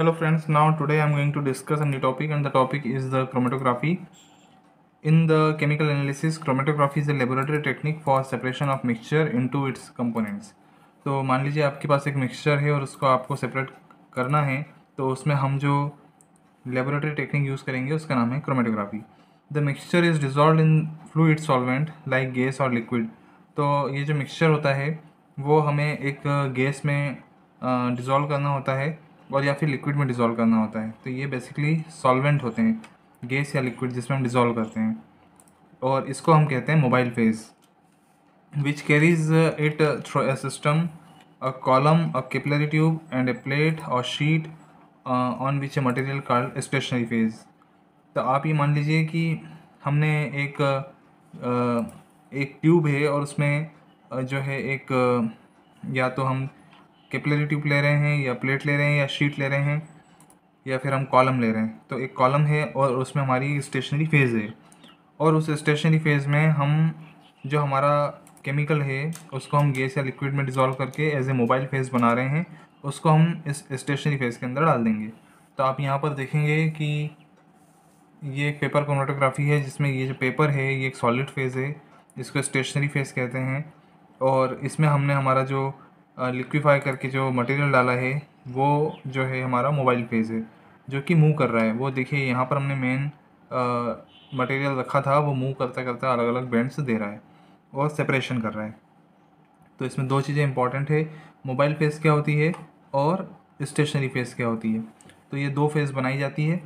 hello friends now today i'm going to discuss a new topic and the topic is the chromatography in the chemical analysis chromatography is a laboratory technique for separation of mixture into its components तो मान लीजिए आपके पास एक mixture है और उसको आपको separate करना है तो उसमें हम जो लेबोरेटरी टेक्निक यूज़ करेंगे उसका नाम है chromatography the mixture is dissolve in fluid solvent like gas और लिक्विड तो ये जो मिक्सचर होता है वो हमें एक गैस में डिज़ोल्व करना होता है और या फिर लिक्विड में डिज़ोल्व करना होता है तो ये बेसिकली सॉल्वेंट होते हैं गैस या लिक्विड जिसमें हम डिज़ोल्व करते हैं और इसको हम कहते हैं mobile phase which carries it through a system a column a capillary tube and a plate और sheet on which a material called stationary phase तो आप ये मान लीजिए कि हमने एक uh, एक ट्यूब है और उसमें uh, जो है एक या तो हम कैपलरी ट्यूब ले रहे हैं या प्लेट ले रहे हैं या शीट ले रहे हैं या फिर हम कॉलम ले रहे हैं तो एक कॉलम है और उसमें हमारी स्टेशनरी फेज़ है और उस स्टेशनरी फेज़ में हम जो हमारा केमिकल है उसको हम गैस या लिक्विड में डिज़ोल्व करके एज ए मोबाइल फेज़ बना रहे हैं उसको हम इस स्टेशनरी फेज़ के अंदर डाल देंगे तो आप यहाँ पर देखेंगे कि ये एक पेपर कोनोटोग्राफी है जिसमें ये जो पेपर है ये एक सॉलिड फेज़ है इसको स्टेशनरी फेज़ कहते हैं और इसमें हमने हमारा जो लिक्विफाई करके जो मटेरियल डाला है वो जो है हमारा मोबाइल फेज है जो कि मूव कर रहा है वो देखिए यहाँ पर हमने मेन मटेरियल रखा था वो मूव करता करता अलग अलग बैंड्स दे रहा है और सेपरेशन कर रहा है तो इसमें दो चीज़ें इंपॉर्टेंट है मोबाइल फेज़ क्या होती है और स्टेशनरी फेज क्या होती है तो ये दो फेज़ बनाई जाती है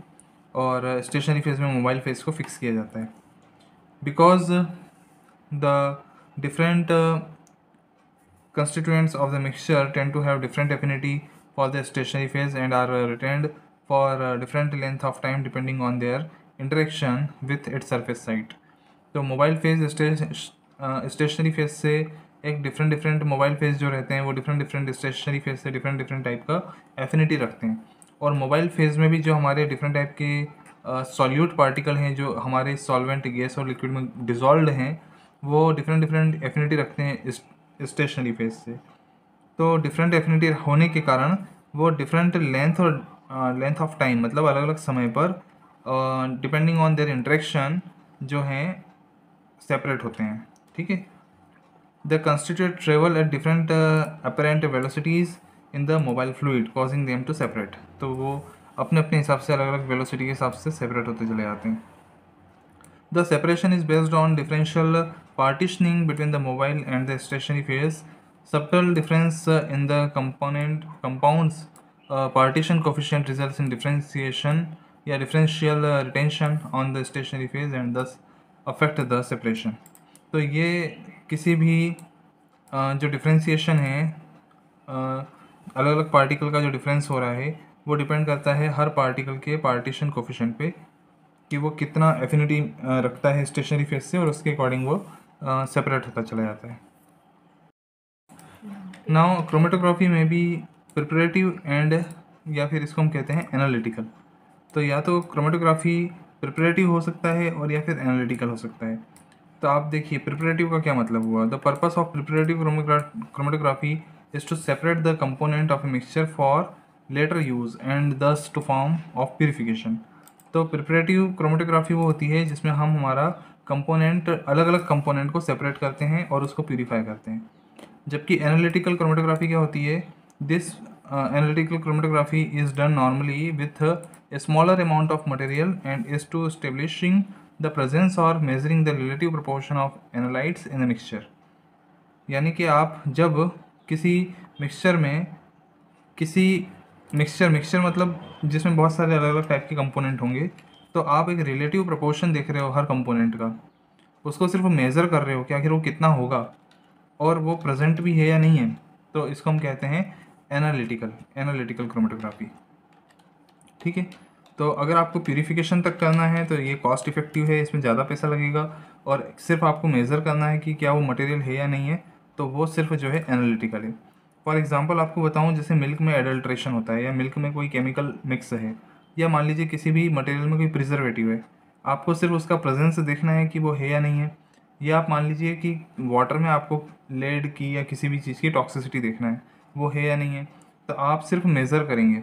और स्टेशनरी फेज़ में मोबाइल फ़ेज को फिक्स किया जाता है because the different Constituents of the mixture tend to have different affinity for the stationary phase and are retained for different length of time depending on their interaction with its surface site. तो mobile phase stationary phase से एक different different mobile phase जो रहते हैं वो different different stationary phase से different different type का affinity रखते हैं और मोबाइल फेज में भी जो हमारे डिफरेंट टाइप के सॉल्यूट पार्टिकल हैं जो हमारे सॉल्वेंट गैस और लिक्विड में डिजॉल्व हैं वो डिफरेंट डिफरेंट एफिनिटी रखते हैं स्टेशनरी फेज से तो डिफरेंट डेफिनेटी होने के कारण वो डिफरेंट लेंथ और लेंथ ऑफ टाइम मतलब अलग अलग समय पर डिपेंडिंग ऑन देयर इंट्रैक्शन जो हैं सेपरेट होते हैं ठीक है the constitute travel at different apparent velocities in the mobile fluid causing them to separate तो वो अपने अपने हिसाब से अलग अलग वेलोसिटी के हिसाब से सेपरेट होते चले जाते हैं The separation is based on differential partitioning between the mobile and the stationary phase. Subtle difference uh, in the component compounds uh, partition coefficient results in differentiation yeah differential uh, retention on the stationary phase and thus affect the separation तो ये किसी भी uh, जो differentiation है अलग अलग particle का जो डिफरेंस हो रहा है वो डिपेंड करता है हर पार्टिकल के पार्टीशन कोफिशेंट पे कि वो कितना एफिनिटी रखता है स्टेशनरी फेस से और उसके अकॉर्डिंग वो सेपरेट होता चला जाता है नाउ क्रोमेटोग्राफी में भी प्रिपरेटिव एंड या फिर इसको हम कहते हैं एनालिटिकल तो या तो क्रोमेटोग्राफी प्रिपरेटिव हो सकता है और या फिर एनालिटिकल हो सकता है तो आप देखिए प्रिपरेटिव का क्या मतलब हुआ the purpose of preparative chromatography is to separate the component of a mixture for later use and thus to form of purification तो प्रिपरेटिव क्रोमेटोग्राफी वो होती है जिसमें हम हमारा कंपोनेंट अलग अलग कंपोनेंट को सेपरेट करते हैं और उसको प्यूरीफाई करते हैं जबकि एनालिटिकल क्रोमेटोग्राफी क्या होती है this analytical chromatography is done normally with a smaller amount of material and is to establishing the presence और measuring the relative proportion of analytes in the mixture यानी कि आप जब किसी मिक्सचर में किसी मिक्सचर मिक्सचर मतलब जिसमें बहुत सारे अलग अलग टाइप के कंपोनेंट होंगे तो आप एक रिलेटिव प्रपोर्शन देख रहे हो हर कंपोनेंट का उसको सिर्फ मेज़र कर रहे हो कि आखिर वो कितना होगा और वो प्रेजेंट भी है या नहीं है तो इसको हम कहते हैं एनालिटिकल एनालिटिकल क्रोमेटोग्राफी ठीक है तो अगर आपको प्योरीफिकेशन तक करना है तो ये कॉस्ट इफेक्टिव है इसमें ज़्यादा पैसा लगेगा और सिर्फ आपको मेज़र करना है कि क्या वो मटेरियल है या नहीं है तो वो सिर्फ जो है एनालिटिकल है फॉर एग्ज़ाम्पल आपको बताऊँ जैसे मिल्क में एडल्ट्रेशन होता है या मिल्क में कोई केमिकल मिक्स है या मान लीजिए किसी भी मटेरियल में कोई प्रिजर्वेटिव है आपको सिर्फ उसका प्रेजेंस देखना है कि वो है या नहीं है या आप मान लीजिए कि वाटर में आपको लेड की या किसी भी चीज़ की टॉक्सिसिटी देखना है वो है या नहीं है तो आप सिर्फ मेज़र करेंगे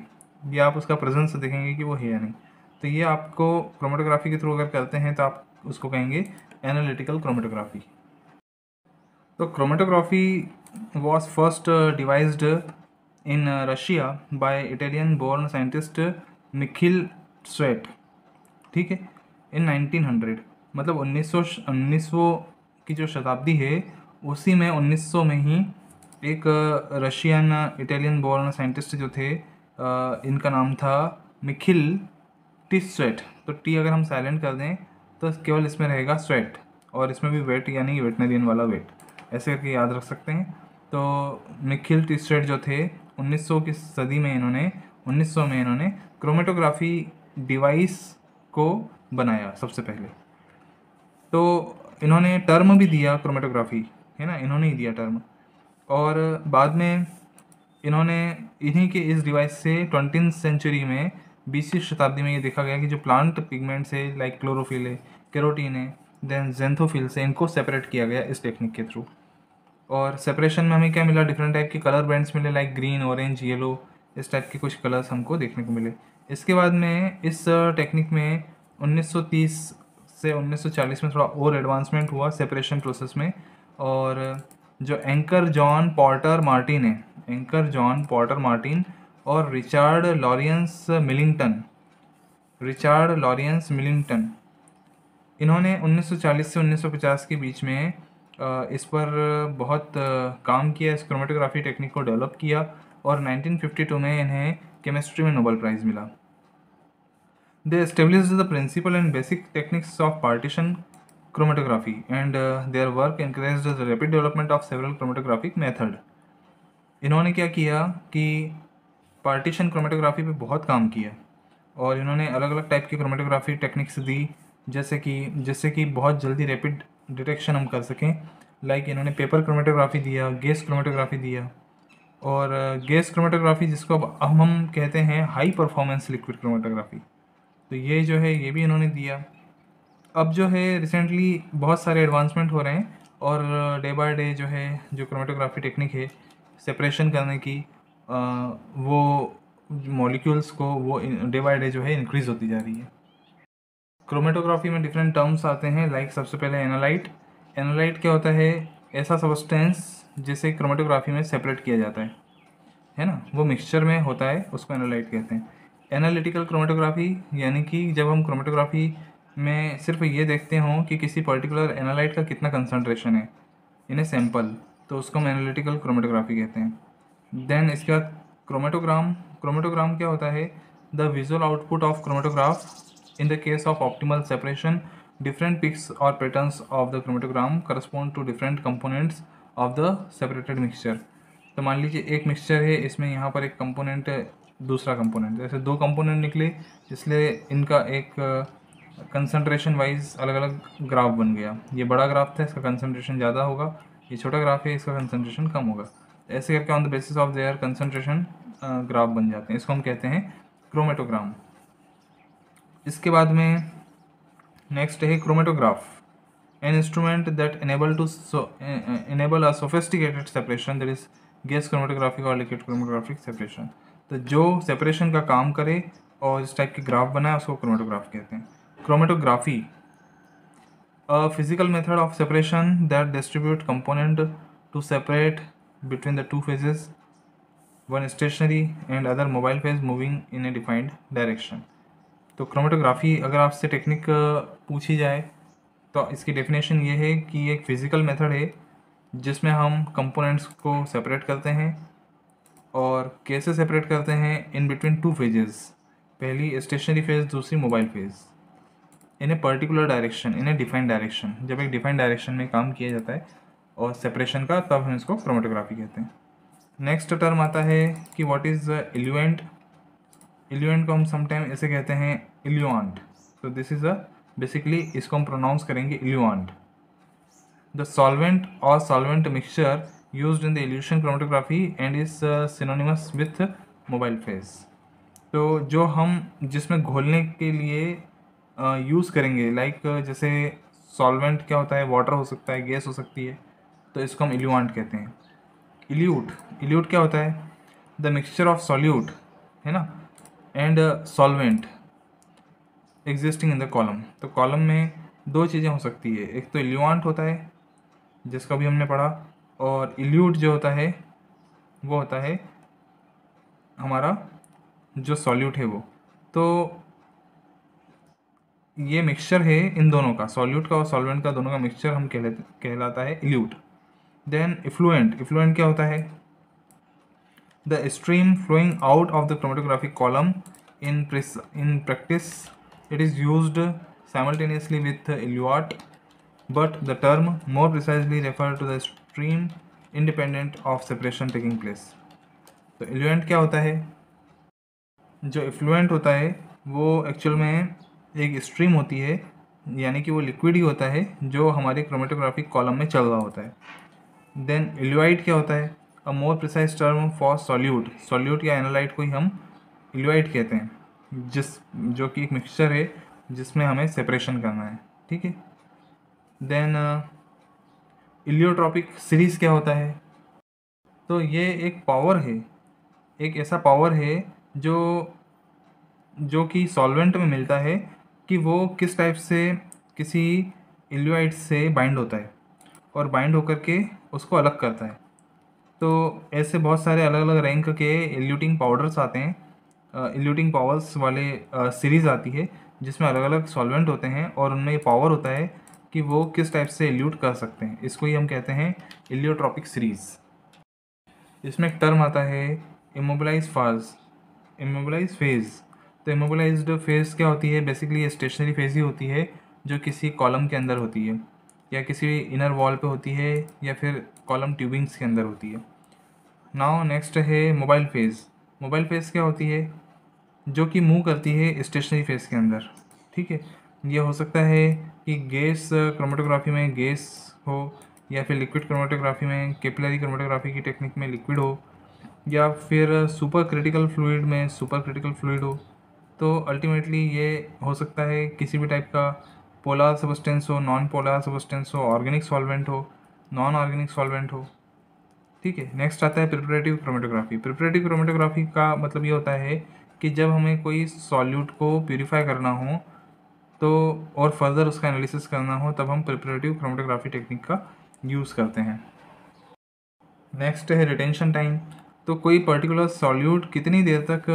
या आप उसका प्रेजेंस देखेंगे कि वो है या नहीं तो ये आपको क्रोमेटोग्राफी के थ्रू अगर करते हैं तो आप उसको कहेंगे एनालिटिकल क्रोमेटोग्राफी तो chromatography was first uh, devised in uh, Russia by Italian-born scientist Mikhail uh, Sweat. ठीक है इन 1900 मतलब 1900 1900 की जो शताब्दी है उसी में 1900 में ही एक रशियन इटालियन बोर्न साइंटिस्ट जो थे इनका नाम था मिखिल टी स्वेट तो टी अगर हम साइलेंट कर दें तो केवल इसमें रहेगा स्वेट और इसमें भी वेट यानी वेटनेरियन वाला वेट ऐसे करके याद रख सकते हैं तो निखिल टिस्टेड जो थे 1900 की सदी में इन्होंने 1900 में इन्होंने क्रोमेटोग्राफी डिवाइस को बनाया सबसे पहले तो इन्होंने टर्म भी दिया क्रोमेटोग्राफी है ना इन्होंने ही दिया टर्म और बाद में इन्होंने इन्हीं के इस डिवाइस से ट्वेंटी सेंचुरी में बीसवीं शताब्दी में ये देखा गया कि जो प्लांट पिगमेंट्स है लाइक क्लोरोफिल है कैरोटीन है देन जेंथोफिल से इनको सेपरेट किया गया इस टेक्निक के थ्रू और सेपरेशन में हमें क्या मिला डिफरेंट टाइप के कलर ब्रांड्स मिले लाइक ग्रीन ऑरेंज येलो इस टाइप के कुछ कलर्स हमको देखने को मिले इसके बाद में इस टेक्निक uh, में 1930 से 1940 में थोड़ा और एडवांसमेंट हुआ सेपरेशन प्रोसेस में और जो एंकर जॉन पॉटर मार्टिन है एंकर जॉन पॉटर मार्टिन और Richard Laurence Millington Richard Laurence Millington इन्होंने 1940 से 1950 के बीच में इस पर बहुत काम किया इस क्रोमेटोग्राफी टेक्निक को डेवलप किया और 1952 में इन्हें केमिस्ट्री में नोबल प्राइज़ मिला they establish the principle and basic techniques of partition chromatography and their work increase the rapid development of several chromatographic method इन्होंने क्या किया कि पार्टीशन क्रोमेटोग्राफी पे बहुत काम किया और इन्होंने अलग अलग टाइप की क्रोमेटोग्राफी टेक्निक्स दी जैसे कि जैसे कि बहुत जल्दी रैपिड डिटेक्शन हम कर सकें लाइक इन्होंने पेपर क्रोमेटोग्राफी दिया गैस क्रोमेटोग्राफी दिया और गैस uh, क्रोमेटोग्राफी जिसको अब हम हम कहते हैं हाई परफॉर्मेंस लिक्विड क्रोमेटोग्राफी तो ये जो है ये भी इन्होंने दिया अब जो है रिसेंटली बहुत सारे एडवांसमेंट हो रहे हैं और डे बाय डे जो है जो क्रोमेटोग्राफी टेक्निक है सेपरेशन करने की आ, uh, वो मॉलिक्यूल्स को वो डे बाय डे जो है इंक्रीज़ होती जा रही है क्रोमेटोग्राफी में डिफरेंट टर्म्स आते हैं लाइक सबसे पहले एनालाइट एनालाइट क्या होता है ऐसा सबस्टेंस जिसे क्रोमेटोग्राफी में सेपरेट किया जाता है है ना वो मिक्सचर में होता है उसको एनालाइट कहते हैं एनालिटिकल क्रोमेटोग्राफी यानी कि जब हम क्रोमेटोग्राफी में सिर्फ ये देखते हों कि किसी पर्टिकुलर एनालाइट का कितना कंसनट्रेशन है इन्हें सैम्पल तो उसको हम एनालिटिकल क्रोमेटोग्राफी कहते हैं देन इसके बाद क्रोमेटोग्राम क्रोमेटोग्राम क्या होता है the visual output of chromatograph In the case of optimal separation, different peaks or patterns of the chromatogram correspond to different components of the separated mixture. तो मान लीजिए एक मिक्सचर है इसमें यहाँ पर एक कंपोनेंट दूसरा कंपोनेंट जैसे दो कंपोनेंट निकले इसलिए इनका एक कंसनट्रेशन वाइज अलग अलग ग्राफ बन गया ये बड़ा ग्राफ था इसका कंसनट्रेशन ज़्यादा होगा ये छोटा ग्राफ है इसका कंसनट्रेशन कम होगा ऐसे करके on the basis of their concentration graph बन जाते हैं इसको हम कहते हैं क्रोमेटोग्राम इसके बाद में नेक्स्ट है chromatograph an instrument that enable to enable a sophisticated separation that is gas chromatographic और लिक्विड क्रोमेटोग्राफिक सेपरेशन तो जो सेपरेशन का काम करे और इस टाइप के ग्राफ बनाए उसको क्रोमेटोग्राफ कहते हैं chromatography a physical method of separation that distribute component to separate between the two phases one stationary and other mobile phase moving in a defined direction तो क्रोमेटोग्राफी अगर आपसे टेक्निक पूछी जाए तो इसकी डेफिनेशन ये है कि एक फिज़िकल मेथड है जिसमें हम कंपोनेंट्स को सेपरेट करते हैं और कैसे सेपरेट करते हैं इन बिटवीन टू फेजेस पहली स्टेशनरी फेज दूसरी mobile phase in a particular direction in a defined direction जब एक डिफाइंड डायरेक्शन में काम किया जाता है और सेपरेशन का तब हम इसको क्रोमेटोग्राफी कहते हैं नेक्स्ट टर्म आता है कि व्हाट इज़ एल्यूएंट एलिवेंट को हम समटाइम ऐसे कहते हैं eluent so this is a basically इसको हम प्रोनाउंस करेंगे एलिवेंट द सॉल्वेंट और solvent mixture use in the elution chromatography and is synonymous with mobile phase तो जो हम जिसमें घोलने के लिए यूज़ uh, करेंगे लाइक uh, जैसे सॉल्वेंट क्या होता है वाटर हो सकता है गैस हो सकती है तो इसको हम इल्यूआंट कहते हैं इल्यूट इल्यूट क्या होता है द मिक्सचर ऑफ सॉल्यूट है ना and solvent existing in the column तो कॉलम में दो चीज़ें हो सकती है एक तो एल्यूआंट होता है जिसका भी हमने पढ़ा और एल्यूट जो होता है वो होता है हमारा जो सॉल्यूट है वो तो ये मिक्सचर है इन दोनों का सॉल्यूट का और सॉल्वेंट का दोनों का मिक्सचर हम कहलाता है एल्यूट देन इफ्लुएंट इफ्लुएंट क्या होता है the stream flowing out of the chromatographic column in, in practice it is used simultaneously with eluart but the term more precisely refers to the stream independent of separation taking place तो एलुएंट क्या होता है जो effluent होता है वो actual में एक स्ट्रीम होती है यानी कि वो लिक्विड ही होता है जो हमारे क्रोमेटोग्राफिक कॉलम में चल रहा होता है देन एलुआइड क्या होता है a more precise term for solute solute या एनालाइट को ही हम इलवाइट कहते हैं जिस जो कि एक मिक्सचर है जिसमें हमें सेपरेशन करना है ठीक है देन इलियोट्रॉपिक सीरीज़ क्या होता है तो ये एक पावर है एक ऐसा पावर है जो जो कि सॉल्वेंट में मिलता है कि वो किस टाइप से किसी एलुआइट से बाइंड होता है और बाइंड होकर के उसको अलग करता है तो ऐसे बहुत सारे अलग अलग रैंक के एल्यूटिंग पाउडर्स आते हैं एल्यूटिंग पावर्स वाले सीरीज़ आती है जिसमें अलग अलग सॉल्वेंट होते हैं और उनमें ये पावर होता है कि वो किस टाइप से एल्यूट कर सकते हैं इसको ही हम कहते हैं एलियोट्रॉपिक सीरीज़ इसमें एक टर्म आता है इमोबलाइज फाज इमोबलाइज फेज़ तो इमोबलाइज फेज़ क्या होती है बेसिकली स्टेशनरी फेज़ ही होती है जो किसी कॉलम के अंदर होती है या किसी इनर वॉल पे होती है या फिर कॉलम ट्यूबिंग्स के अंदर होती है नाउ नेक्स्ट है मोबाइल फेज़ मोबाइल फेज़ क्या होती है जो कि मूव करती है स्टेशनरी फेज़ के अंदर ठीक है ये हो सकता है कि गैस क्रोमेटोग्राफी में गैस हो या फिर लिक्विड क्रोमेटोग्राफी में कैपिलरी क्रोमेटोग्राफी की टेक्निक में लिक्विड हो या फिर सुपर क्रिटिकल फ्लूड में सुपर क्रिटिकल फ्लूड हो तो अल्टीमेटली ये हो सकता है किसी भी टाइप का पोलार सबस्टेंस हो नॉन पोलार सबस्टेंस हो ऑर्गेनिक सॉल्वेंट हो नॉन ऑर्गेनिक सॉल्वेंट हो ठीक है नेक्स्ट आता है प्रिपरेटिव क्रोमेटोग्राफी प्रिपरेटिव क्रोमेटोग्राफी का मतलब ये होता है कि जब हमें कोई सॉल्यूट को प्योरीफाई करना हो तो और फर्दर उसका एनालिसिस करना हो तब हम प्रिपरेटिव क्रोमेटोग्राफी टेक्निक का यूज़ करते हैं नेक्स्ट है रिटेंशन टाइम तो कोई पर्टिकुलर सॉल्यूट कितनी देर तक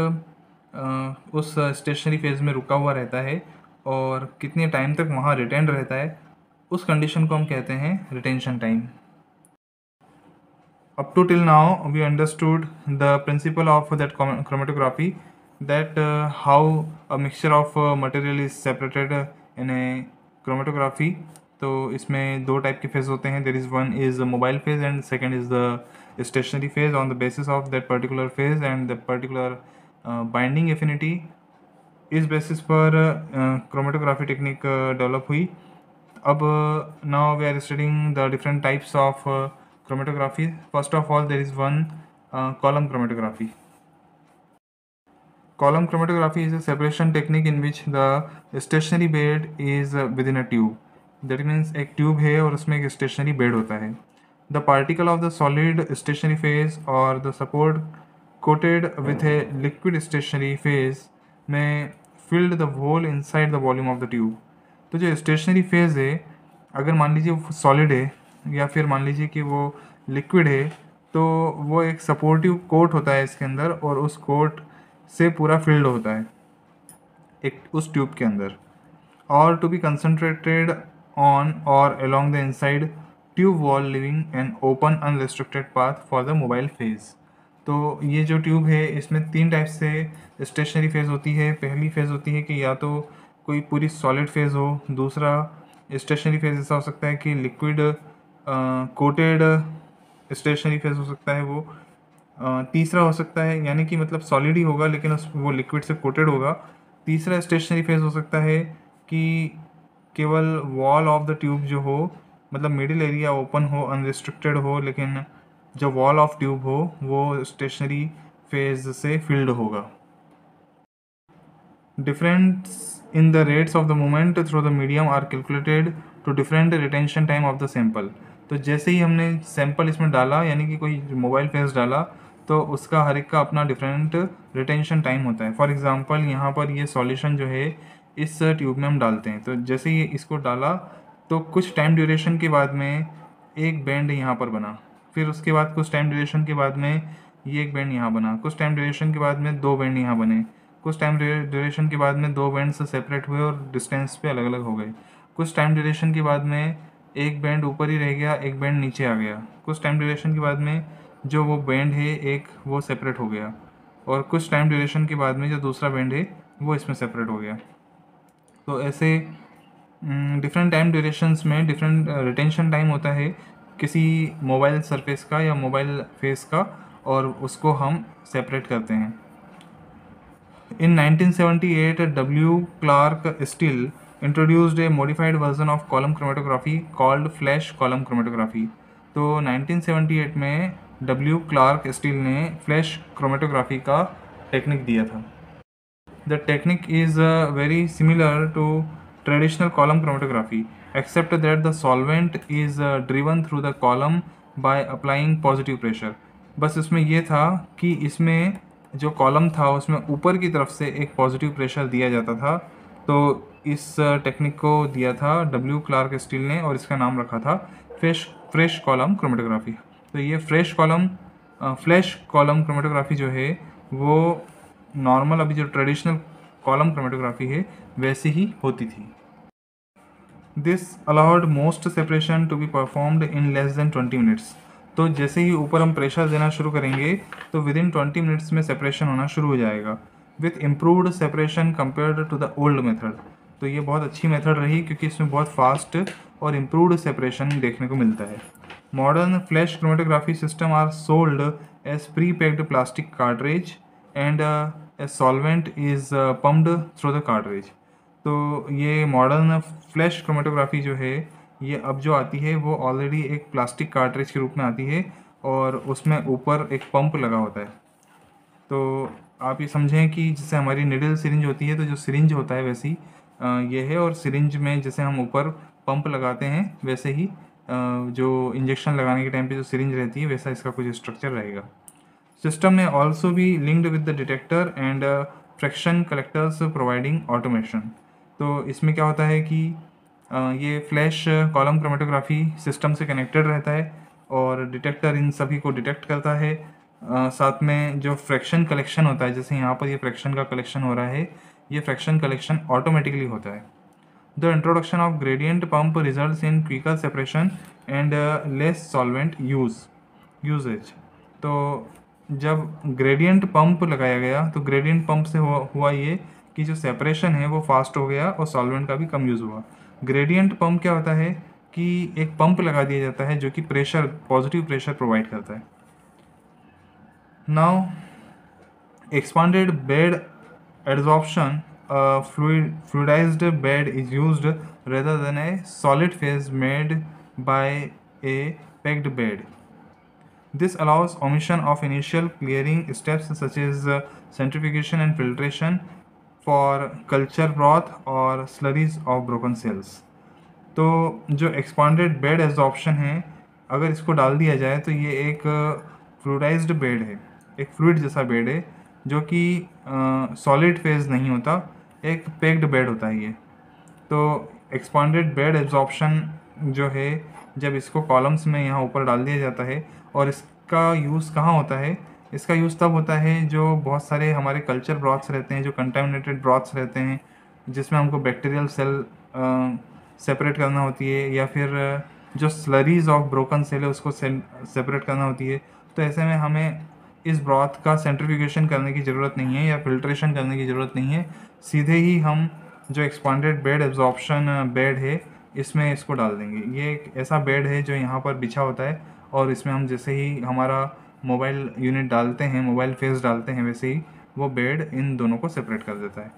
आ, उस स्टेशनरी फेज़ में रुका हुआ रहता है और कितने टाइम तक वहाँ रिटेन रहता है उस कंडीशन को हम कहते हैं retention time up to till now we understood the principle of that chromatography that uh, how a mixture of uh, material is separated in a chromatography तो इसमें दो टाइप के फेज होते हैं there is one is mobile phase and second is the stationary phase on the basis of that particular phase and the particular binding affinity इस basis पर chromatography technique develop हुई अब now we are studying the different types of chromatography first of all there is one uh, column chromatography column chromatography is a separation technique in which the stationary bed is uh, within a tube that means एक tube है और उसमें एक stationary bed होता है the particle of the solid stationary phase और the support coated with a liquid stationary phase में filled the whole inside the volume of the tube तो जो स्टेशनरी फेज है अगर मान लीजिए सॉलिड है या फिर मान लीजिए कि वो लिक्विड है तो वो एक सपोर्टिव कोट होता है इसके अंदर और उस कोट से पूरा फिल्ड होता है एक उस ट्यूब के अंदर और टू बी कंसनट्रेटेड ऑन और along the inside tube wall leaving an open unrestricted path for the mobile phase तो ये जो ट्यूब है इसमें तीन टाइप से स्टेशनरी फेज़ होती है पहली फेज़ होती है कि या तो कोई पूरी सॉलिड फेज़ हो दूसरा स्टेशनरी फेज़ ऐसा हो सकता है कि लिक्विड कोटेड स्टेशनरी फेस हो सकता है वो तीसरा हो सकता है यानी कि मतलब सॉलिड ही होगा लेकिन उस वो लिक्विड से कोटेड होगा तीसरा स्टेशनरी फेस हो सकता है कि केवल वॉल ऑफ द ट्यूब जो हो मतलब मिडिल एरिया ओपन हो अनरिस्ट्रिक्टेड हो लेकिन जो वॉल ऑफ ट्यूब हो वो स्टेशनरी फेज से फिल्ड होगा different in the rates of the moment through the medium are calculated to different retention time of the sample तो जैसे ही हमने सैम्पल इसमें डाला यानी कि कोई मोबाइल फेस डाला तो उसका हर एक का अपना डिफरेंट रिटेंशन टाइम होता है फॉर एग्ज़ाम्पल यहाँ पर ये सॉल्यूशन जो है इस ट्यूब में हम डालते हैं तो जैसे ही इसको डाला तो कुछ टाइम ड्यूरेशन के बाद में एक बैंड यहाँ पर बना फिर उसके बाद कुछ टाइम ड्यूरेशन के बाद में ये एक बैंड यहाँ बना कुछ टाइम ड्यूरेशन के बाद में दो बैंड यहाँ बने कुछ टाइम ड्यूरेशन के बाद में दो बैंड से सेपरेट हुए और डिस्टेंस पे अलग अलग हो गए कुछ टाइम ड्यूरेशन के बाद में एक बैंड ऊपर ही रह गया एक बैंड नीचे आ गया कुछ टाइम ड्यूरेशन के बाद में जो वो बैंड है एक वो सेपरेट हो गया और कुछ टाइम ड्यूरेशन के बाद में जो दूसरा बैंड है वो इसमें सेपरेट हो गया तो ऐसे डिफरेंट टाइम ड्यूरेशंस में डिफरेंट रिटेंशन टाइम होता है किसी मोबाइल सरफेस का या मोबाइल फेस का और उसको हम सेपरेट करते हैं in 1978 W Clark Still introduced a modified version of column chromatography called flash column chromatography तो 1978 में डब्ल्यू क्लार्क स्टील ने फ्लैश क्रोमेटोग्राफी का टेक्निक दिया था the technique is very similar to traditional column chromatography except that the solvent is driven through the column by applying positive pressure बस इसमें यह था कि इसमें जो कॉलम था उसमें ऊपर की तरफ से एक पॉजिटिव प्रेशर दिया जाता था तो इस टेक्निक को दिया था डब्ल्यू क्लार्क स्टील ने और इसका नाम रखा था फ्रेश फ्रेश कॉलम क्रोमेटोग्राफी तो ये fresh column flash column chromatography जो है वो नॉर्मल अभी जो ट्रेडिशनल कॉलम क्रोमेटोग्राफी है वैसी ही होती थी this allowed most separation to be performed in less than twenty minutes तो जैसे ही ऊपर हम प्रेशर देना शुरू करेंगे तो विद इन ट्वेंटी मिनट्स में सेपरेशन होना शुरू हो जाएगा with improved separation compared to the old method तो ये बहुत अच्छी मेथड रही क्योंकि इसमें बहुत फास्ट और इम्प्रूवड सेपरेशन देखने को मिलता है modern flash chromatography system are sold as pre packed plastic cartridge and a solvent is pumped through the cartridge तो ये मॉडर्न फ्लैश क्रोमेटोग्राफी जो है ये अब जो आती है वो ऑलरेडी एक प्लास्टिक कार्टरेज के रूप में आती है और उसमें ऊपर एक पंप लगा होता है तो आप ये समझें कि जैसे हमारी निडल सिरिंज होती है तो जो सिरिंज होता है वैसी ये है और सिरिंज में जैसे हम ऊपर पंप लगाते हैं वैसे ही जो इंजेक्शन लगाने के टाइम पे जो सिरिंज रहती है वैसा इसका कुछ स्ट्रक्चर रहेगा सिस्टम में ऑल्सो भी linked with the detector and fraction collectors providing automation तो इसमें क्या होता है कि ये फ्लैश कॉलम क्रोमेटोग्राफी सिस्टम से कनेक्टेड रहता है और डिटेक्टर इन सभी को डिटेक्ट करता है साथ में जो फ्रैक्शन कलेक्शन होता है जैसे यहाँ पर ये फ्रैक्शन का कलेक्शन हो रहा है ये फ्रैक्शन कलेक्शन ऑटोमेटिकली होता है the introduction of gradient pump result in quicker separation and less solvent use usages तो जब ग्रेडियंट पम्प लगाया गया तो ग्रेडियंट पम्प से हुआ हुआ ये कि जो सेपरेशन है वो फास्ट हो गया और सॉल्वेंट का भी कम यूज़ हुआ ग्रेडियंट पम्प क्या होता है कि एक पंप लगा दिया जाता है जो कि प्रेशर पॉजिटिव प्रेशर प्रोवाइड करता है now expanded bed adsorption, a fluid, fluidized bed is used rather than a solid phase made by a packed bed. This allows omission of initial clearing steps such as uh, centrifugation and filtration for culture broth or slurries of broken cells. तो जो expanded bed as option है अगर इसको डाल दिया जाए तो ये एक फ्लूडाइज्ड बेड है एक फ्लूड जैसा बेड है जो कि सॉलिड फेज़ नहीं होता एक पेक्ड बेड होता है ये तो एक्सपांडेड बेड एब्जॉर्प्शन जो है जब इसको कॉलम्स में यहाँ ऊपर डाल दिया जाता है और इसका यूज़ कहाँ होता है इसका यूज़ तब होता है जो बहुत सारे हमारे कल्चर ब्रॉथ्स रहते हैं जो कंटेमिनेटेड ब्रॉथ्स रहते हैं जिसमें हमको बैक्टीरियल सेल सेपरेट करना होती है या फिर जो स्लरीज ऑफ ब्रोकन सेल है उसको सेपरेट करना होती है तो ऐसे में हमें इस ब्रॉथ का सेंट्रीफ्यूगेशन करने की ज़रूरत नहीं है या फिल्ट्रेशन करने की ज़रूरत नहीं है सीधे ही हम जो एक्सपांडेड बेड एब्जॉर्बशन बेड है इसमें इसको डाल देंगे ये एक ऐसा बेड है जो यहाँ पर बिछा होता है और इसमें हम जैसे ही हमारा मोबाइल यूनिट डालते हैं मोबाइल फेस डालते हैं वैसे ही वो बेड इन दोनों को सेपरेट कर देता है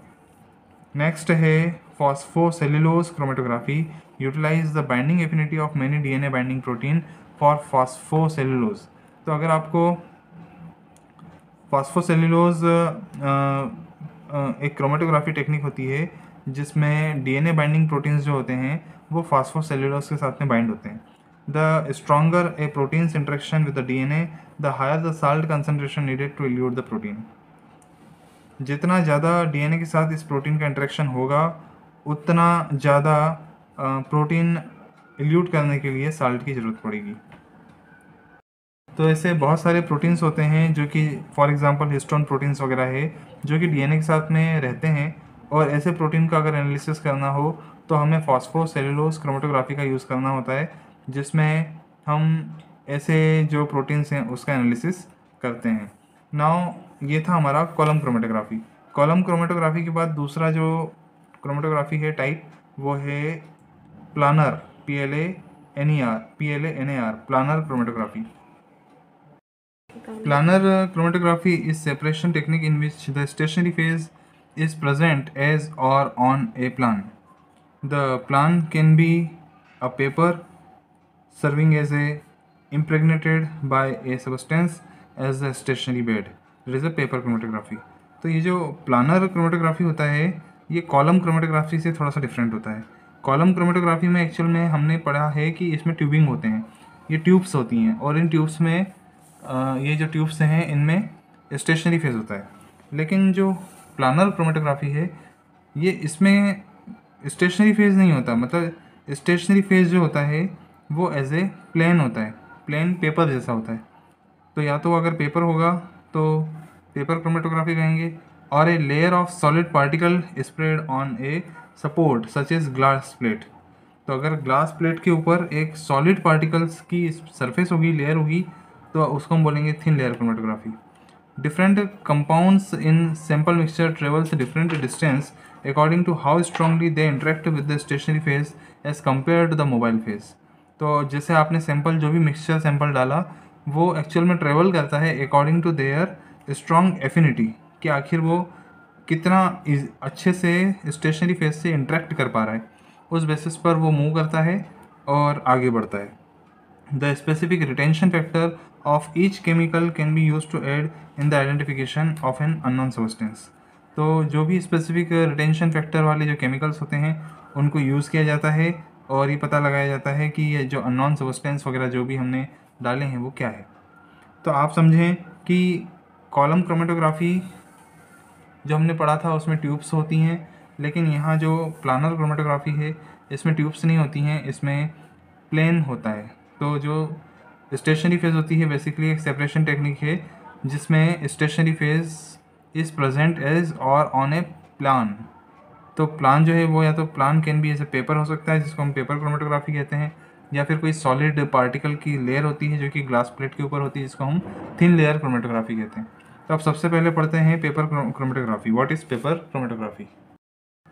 नेक्स्ट है phosphocellulose chromatography utilize the binding affinity of many DNA binding protein for phosphocellulose तो अगर आपको फास्फोसेलुलोज uh, uh, uh, एक क्रोमेटोग्राफी टेक्निक होती है जिसमें डीएनए बाइंडिंग प्रोटीन्स जो होते हैं वो फास्फोसेलुलोज के साथ में बाइंड होते हैं the stronger a proteins interaction with the D N A the higher the salt concentration needed to elute the protein जितना ज़्यादा डी एन ए के साथ इस प्रोटीन का इंट्रेक्शन होगा उतना ज़्यादा प्रोटीन एल्यूट करने के लिए साल्ट की ज़रूरत पड़ेगी तो ऐसे बहुत सारे प्रोटीन्स होते हैं जो कि फॉर एग्जांपल हिस्टोन प्रोटीन्स वगैरह है जो कि डीएनए के साथ में रहते हैं और ऐसे प्रोटीन का अगर एनालिसिस करना हो तो हमें फॉस्फोसेलुलोज क्रोमेटोग्राफी का यूज़ करना होता है जिसमें हम ऐसे जो प्रोटीन्स हैं उसका एनालिसिस करते हैं नाउ ये था हमारा कॉलम क्रोमेटोग्राफी कॉलम क्रोमेटोग्राफी के बाद दूसरा जो क्रोमेटोग्राफी है टाइप वो है planar P L A N E R P L A N A R planar chromatography Planar chromatography is separation technique in which the stationary phase is present as or on a plan. The plan can be a paper serving as a impregnated by a substance as a stationary bed. That is a paper chromatography. तो ये जो planner chromatography होता है ये column chromatography से थोड़ा सा different होता है कॉलम क्रोमेटोग्राफी में एक्चुअल में हमने पढ़ा है कि इसमें ट्यूबिंग होते हैं ये ट्यूब्स होती हैं और इन ट्यूब्स में ये जो ट्यूब्स हैं इनमें स्टेशनरी फेज होता है लेकिन जो प्लानर क्रोमेटोग्राफी है ये इसमें स्टेशनरी फेज नहीं होता मतलब स्टेशनरी फेज जो होता है वो एज ए प्लान होता है प्लान पेपर जैसा होता है तो या तो अगर पेपर होगा तो पेपर क्रोमेटोग्राफी कहेंगे और a layer of solid particle spread on a support such as glass plate तो अगर ग्लास प्लेट के ऊपर एक सॉलिड पार्टिकल्स की सरफेस होगी लेयर होगी तो उसको हम बोलेंगे thin layer chromatography different compounds in sample mixture travels different distance according to how strongly they interact with the stationary phase as compare to the mobile phase तो जैसे आपने सैम्पल जो भी मिक्सचर सैम्पल डाला वो एक्चुअल में travel करता है according to their strong affinity कि आखिर वो कितना अच्छे से स्टेशनरी फेज से इंटरेक्ट कर पा रहा है उस बेसिस पर वो मूव करता है और आगे बढ़ता है the specific retention factor of each chemical can be used to aid in the identification of an unknown substance तो जो भी स्पेसिफिक रिटेंशन फैक्टर वाले जो केमिकल्स होते हैं उनको यूज़ किया जाता है और ये पता लगाया जाता है कि ये जो अननॉन सबस्टेंस वगैरह जो भी हमने डाले हैं वो क्या है तो आप समझें कि कॉलम क्रोमेटोग्राफी जो हमने पढ़ा था उसमें ट्यूब्स होती हैं लेकिन यहाँ जो प्लानर क्रोमेटोग्राफी है इसमें ट्यूब्स नहीं होती हैं इसमें प्लेन होता है तो जो स्टेशनरी फेज होती है बेसिकली एक सेपरेशन टेक्निक है जिसमें stationary phase is present as और ऑन ए प्लान तो प्लान जो है वो या तो plan can be as a paper हो सकता है जिसको हम पेपर क्रोमेटोग्राफी कहते हैं या फिर कोई सॉलिड पार्टिकल की लेयर होती है जो कि ग्लास प्लेट के ऊपर होती है जिसको हम थिन लेयर क्रोमेटोग्राफी कहते हैं तो आप सबसे पहले पढ़ते हैं paper chromatography what is paper chromatography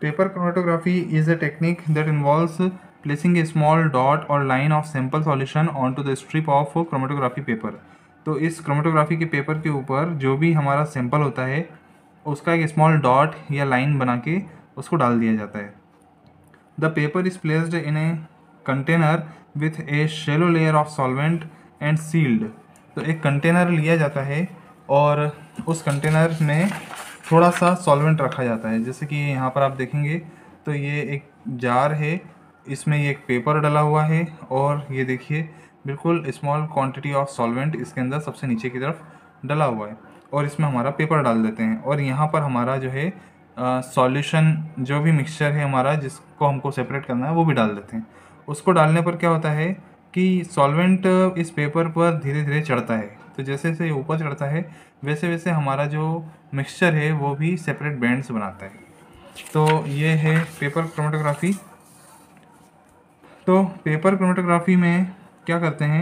paper chromatography is a technique that involves placing a small dot or line of sample solution onto the strip of chromatography paper तो इस क्रोमेटोग्राफी के पेपर के ऊपर जो भी हमारा सैंपल होता है उसका एक स्मॉल डॉट या लाइन बना के उसको डाल दिया जाता है the paper is placed in a container with a shallow layer of solvent and sealed तो एक कंटेनर लिया जाता है और उस कंटेनर में थोड़ा सा सॉल्वेंट रखा जाता है जैसे कि यहाँ पर आप देखेंगे तो ये एक जार है इसमें ये एक पेपर डला हुआ है और ये देखिए बिल्कुल स्मॉल क्वांटिटी ऑफ सॉल्वेंट इसके अंदर सबसे नीचे की तरफ डला हुआ है और इसमें हमारा पेपर डाल देते हैं और यहाँ पर हमारा जो है सॉल्यूशन जो भी मिक्सचर है हमारा जिसको हमको सेपरेट करना है वो भी डाल देते हैं उसको डालने पर क्या होता है कि सॉल्वेंट इस पेपर पर धीरे धीरे चढ़ता है तो जैसे जैसे ऊपर चढ़ता है वैसे वैसे हमारा जो मिक्सचर है वो भी सेपरेट बैंड्स बनाता है तो ये है पेपर क्रोमेटोग्राफी तो पेपर क्रोमेटोग्राफी में क्या करते हैं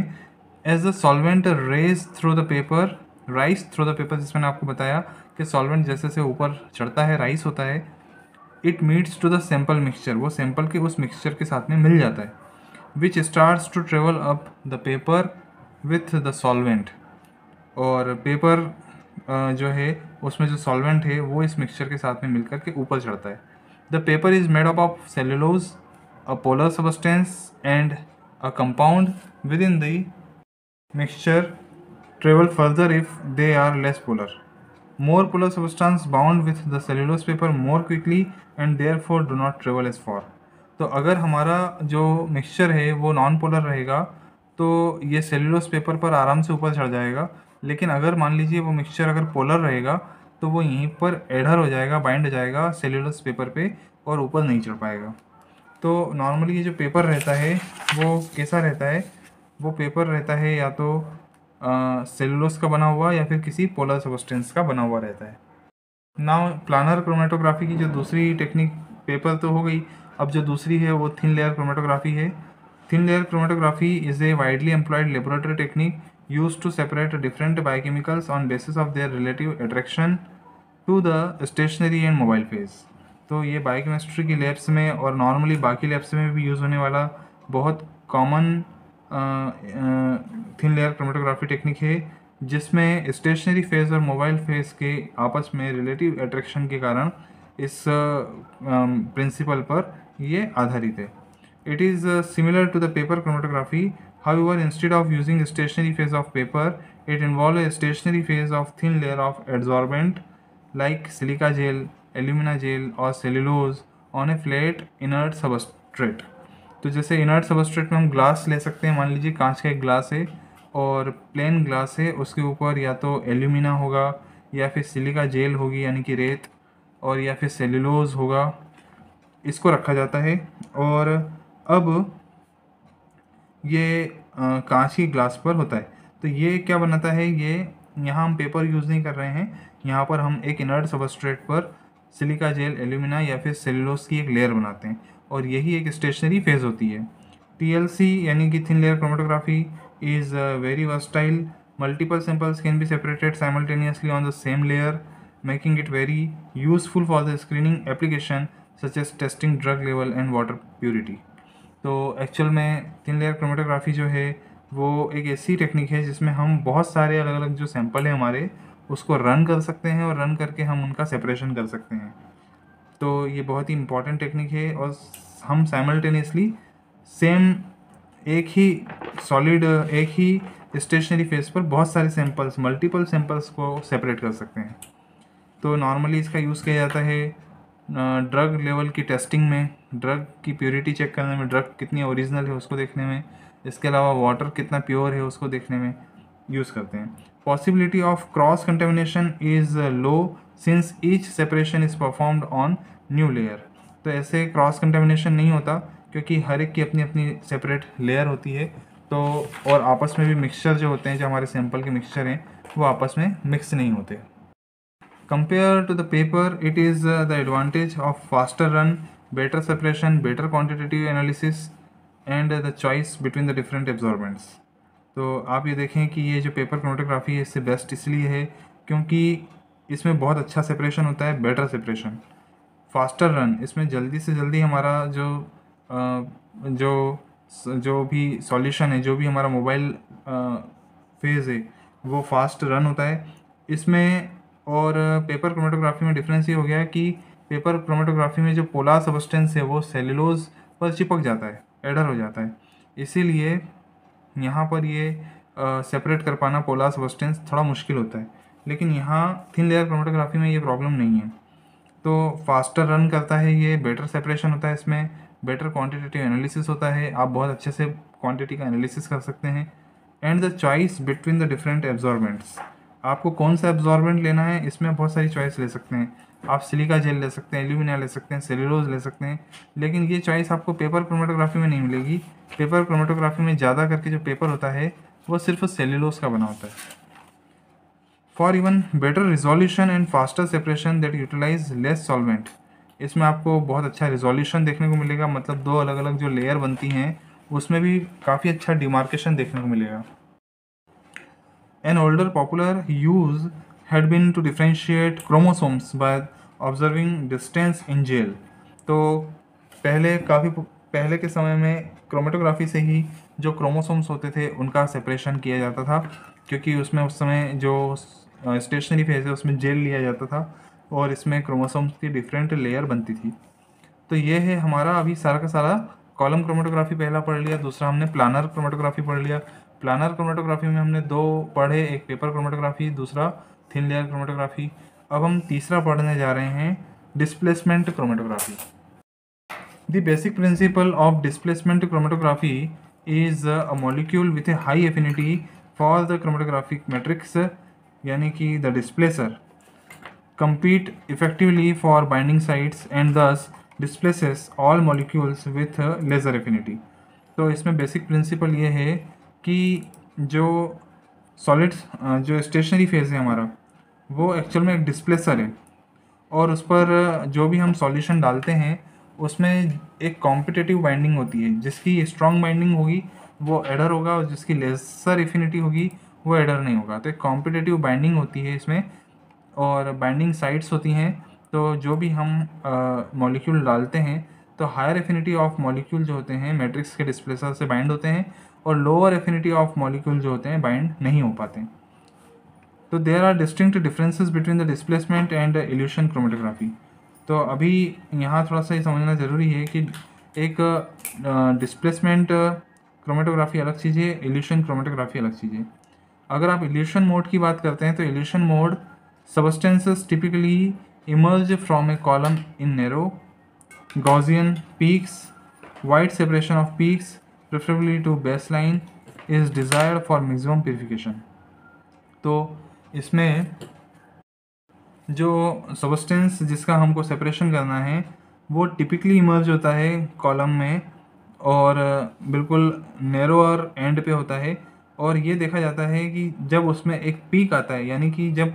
as the solvent rises through the paper rise through the paper जिसमें मैंने आपको बताया कि सॉल्वेंट जैसे जैसे ऊपर चढ़ता है राइस होता है it meets to the sample mixture वो सैम्पल के उस मिक्सचर के साथ में मिल जाता है which start to travel up the paper with the solvent और पेपर जो है उसमें जो सॉल्वेंट है वो इस मिक्सचर के साथ में मिलकर के ऊपर चढ़ता है the paper is made up of cellulose a polar substance and a compound within the mixture travel further if they are less polar. More polar substances bound with the cellulose paper more quickly and therefore do not travel as far. तो अगर हमारा जो mixture है वो non polar रहेगा तो ये cellulose paper पर आराम से ऊपर चढ़ जाएगा लेकिन अगर मान लीजिए वो मिक्सचर अगर पोलर रहेगा तो वो यहीं पर एडर हो जाएगा बाइंड हो जाएगा सेलुलोस पेपर पे और ऊपर नहीं चढ़ पाएगा तो नॉर्मली ये जो पेपर रहता है वो कैसा रहता है वो पेपर रहता है या तो सेलुलोस का बना हुआ या फिर किसी पोलर सबस्टेंस का बना हुआ रहता है ना प्लानर क्रोमेटोग्राफी की जो दूसरी टेक्निक पेपर तो हो गई अब जो दूसरी है वो थिन लेयर क्रोमेटोग्राफी है thin layer chromatography is a widely employed laboratory technique use to separate different biochemicals on basis of their relative attraction to the stationary and mobile phase तो ये बायोकेमिस्ट्री की लैब्स में और normally बाकी labs में भी use होने वाला बहुत common thin layer chromatography technique है जिसमें स्टेशनरी फेज और मोबाइल फेज के आपस में रिलेटिव अट्रैक्शन के कारण इस प्रिंसिपल पर ये आधारित है it is similar to the paper chromatography however instead of using stationary phase of paper it involve a stationary phase of thin layer of adsorbent like silica gel alumina gel और cellulose on a flat inert substrate तो जैसे inert substrate में हम glass ले सकते हैं मान लीजिए कांच का एक ग्लास है और प्लेन ग्लास है उसके ऊपर या तो एल्यूमिना होगा या फिर सिलिका जेल होगी यानी कि रेत और या फिर सेल्यूलोज होगा इसको रखा जाता है और अब ये कांच की ग्लास पर होता है तो ये क्या बनाता है ये यहाँ हम पेपर यूज़ नहीं कर रहे हैं यहाँ पर हम एक इनर्ट सबस्ट्रेट पर सिलिका जेल एल्यूमिना या फिर सेलुलोस की एक लेयर बनाते हैं और यही एक स्टेशनरी फेज होती है टीएलसी यानी कि thin layer chromatography is very versatile multiple samples can be separated simultaneously on the same layer making it very useful for the screening application such as testing drug level and water purity तो actual में thin layer chromatography जो है वो एक ऐसी technique है जिसमें हम बहुत सारे अलग अलग जो सैंपल हैं हमारे उसको रन कर सकते हैं और रन करके हम उनका सेपरेशन कर सकते हैं तो ये बहुत ही इम्पॉर्टेंट टेक्निक है और हम साइमल्टेनियसली सेम एक ही सॉलिड एक ही स्टेशनरी फेस पर बहुत सारे सैंपल्स मल्टीपल सैंपल्स को सेपरेट कर सकते हैं तो नॉर्मली इसका यूज़ किया जाता है ड्रग लेवल की टेस्टिंग में ड्रग की प्योरिटी चेक करने में ड्रग कितनी ओरिजिनल है उसको देखने में इसके अलावा वाटर कितना प्योर है उसको देखने में यूज़ करते हैं possibility of cross contamination is uh, low since each separation is performed on new layer तो ऐसे क्रॉस कंटेमिनेशन नहीं होता क्योंकि हर एक की अपनी अपनी सेपरेट लेयर होती है तो और आपस में भी मिक्सचर जो होते हैं जो हमारे sample के मिक्सचर हैं वो आपस में मिक्स नहीं होते compare to the paper it is the advantage of faster run better separation better analysis analysis and the choice between the different absorbents. तो आप ये देखें कि ये जो पेपर क्रोटोग्राफी है इससे बेस्ट इसलिए है क्योंकि इसमें बहुत अच्छा सेपरेशन होता है बेटर सेपरेशन फास्टर रन इसमें जल्दी से जल्दी हमारा जो आ, जो जो भी सॉल्यूशन है जो भी हमारा मोबाइल फेज़ है वो फास्ट रन होता है इसमें और पेपर क्रोमेटोग्राफी में डिफरेंस ये हो गया है कि पेपर क्रोमेटोग्राफी में जो पोला सबस्टेंस है वो सेलुलोज पर चिपक जाता है एडर हो जाता है इसीलिए यहाँ पर ये सेपरेट कर पाना पोलास वस्टेंस थोड़ा मुश्किल होता है लेकिन यहाँ थिन लेयर क्रोमेटोग्राफी में ये प्रॉब्लम नहीं है तो फास्टर रन करता है ये बेटर सेपरेशन होता है इसमें बेटर क्वांटिटेटिव एनालिसिस होता है आप बहुत अच्छे से क्वांटिटी का एनालिसिस कर सकते हैं and the choice between the different absorbents आपको कौन सा एब्जॉर्बेंट लेना है इसमें बहुत सारी चॉइस ले सकते हैं आप सिलिका जेल ले सकते हैं एल्यूमिना ले सकते हैं सेलिरोज ले सकते हैं लेकिन ये चॉइस आपको पेपर क्रोमेटोग्राफी में नहीं मिलेगी पेपर क्रोमेटोग्राफी में ज़्यादा करके जो पेपर होता है वो सिर्फ सेलिलोज का बना होता है for even better resolution and faster separation that utilize less solvent इसमें आपको बहुत अच्छा रिजोल्यूशन देखने को मिलेगा मतलब दो अलग अलग जो लेयर बनती हैं उसमें भी काफ़ी अच्छा डिमार्केशन देखने को मिलेगा an older popular use had been to differentiate chromosomes by observing distance in gel तो पहले काफ़ी पहले के समय में क्रोमेटोग्राफी से ही जो क्रोमोसोम्स होते थे उनका सेपरेशन किया जाता था क्योंकि उसमें उस समय जो स्टेशनरी फेज है उसमें जेल लिया जाता था और इसमें क्रोमोसोम्स की डिफरेंट लेयर बनती थी तो ये है हमारा अभी सारा का सारा कॉलम क्रोमेटोग्राफी पहला पढ़ लिया दूसरा हमने प्लानर क्रोमेटोग्राफी पढ़ लिया प्लानर क्रोमेटोग्राफी में हमने दो पढ़े एक पेपर क्रोमेटोग्राफी दूसरा थिन लेयर क्रोमेटोग्राफी अब हम तीसरा पढ़ने जा रहे हैं displacement chromatography the basic principle of displacement chromatography is a molecule with a high affinity for the chromatographic matrix यानी कि the displacer compete effectively for binding sites and thus displaces all molecules with lesser affinity तो इसमें basic principle ये है कि जो solids जो stationery phase है हमारा वो एक्चुअल में एक डिस्प्लेसर है और उस पर जो भी हम सॉल्यूशन डालते हैं उसमें एक कॉम्पिटेटिव बाइंडिंग होती है जिसकी स्ट्रॉन्ग बाइंडिंग होगी वो एडर होगा और जिसकी लेसर इफिनिटी होगी वो एडर नहीं होगा तो एक कॉम्पिटेटिव बाइंडिंग होती है इसमें और बाइंडिंग साइट्स होती हैं तो जो भी हम मॉलिक्यूल डालते हैं तो हायर एफिनिटी ऑफ मॉलिक्यूल जो होते हैं मैट्रिक्स के डिस्प्लेसर से बाइंड होते हैं और लोअर एफिनिटी ऑफ मॉलिक्यूल जो होते हैं बाइंड नहीं हो पाते हैं तो there are distinct differences between the displacement and elution chromatography तो अभी यहाँ थोड़ा सा ये समझना ज़रूरी है कि एक डिस्प्लेसमेंट क्रोमेटोग्राफी अलग चीज़ है एल्यूशन क्रोमेटोग्राफी अलग चीज़ है अगर आप एल्यूशन मोड की बात करते हैं तो elution mode substances typically emerge from a column in narrow Gaussian peaks wide separation of peaks preferably to base line is desired for maximum purification तो इसमें जो सबस्टेंस जिसका हमको सेपरेशन करना है वो टिपिकली इमर्ज होता है कॉलम में और बिल्कुल नैरोअर एंड पे होता है और ये देखा जाता है कि जब उसमें एक पीक आता है यानी कि जब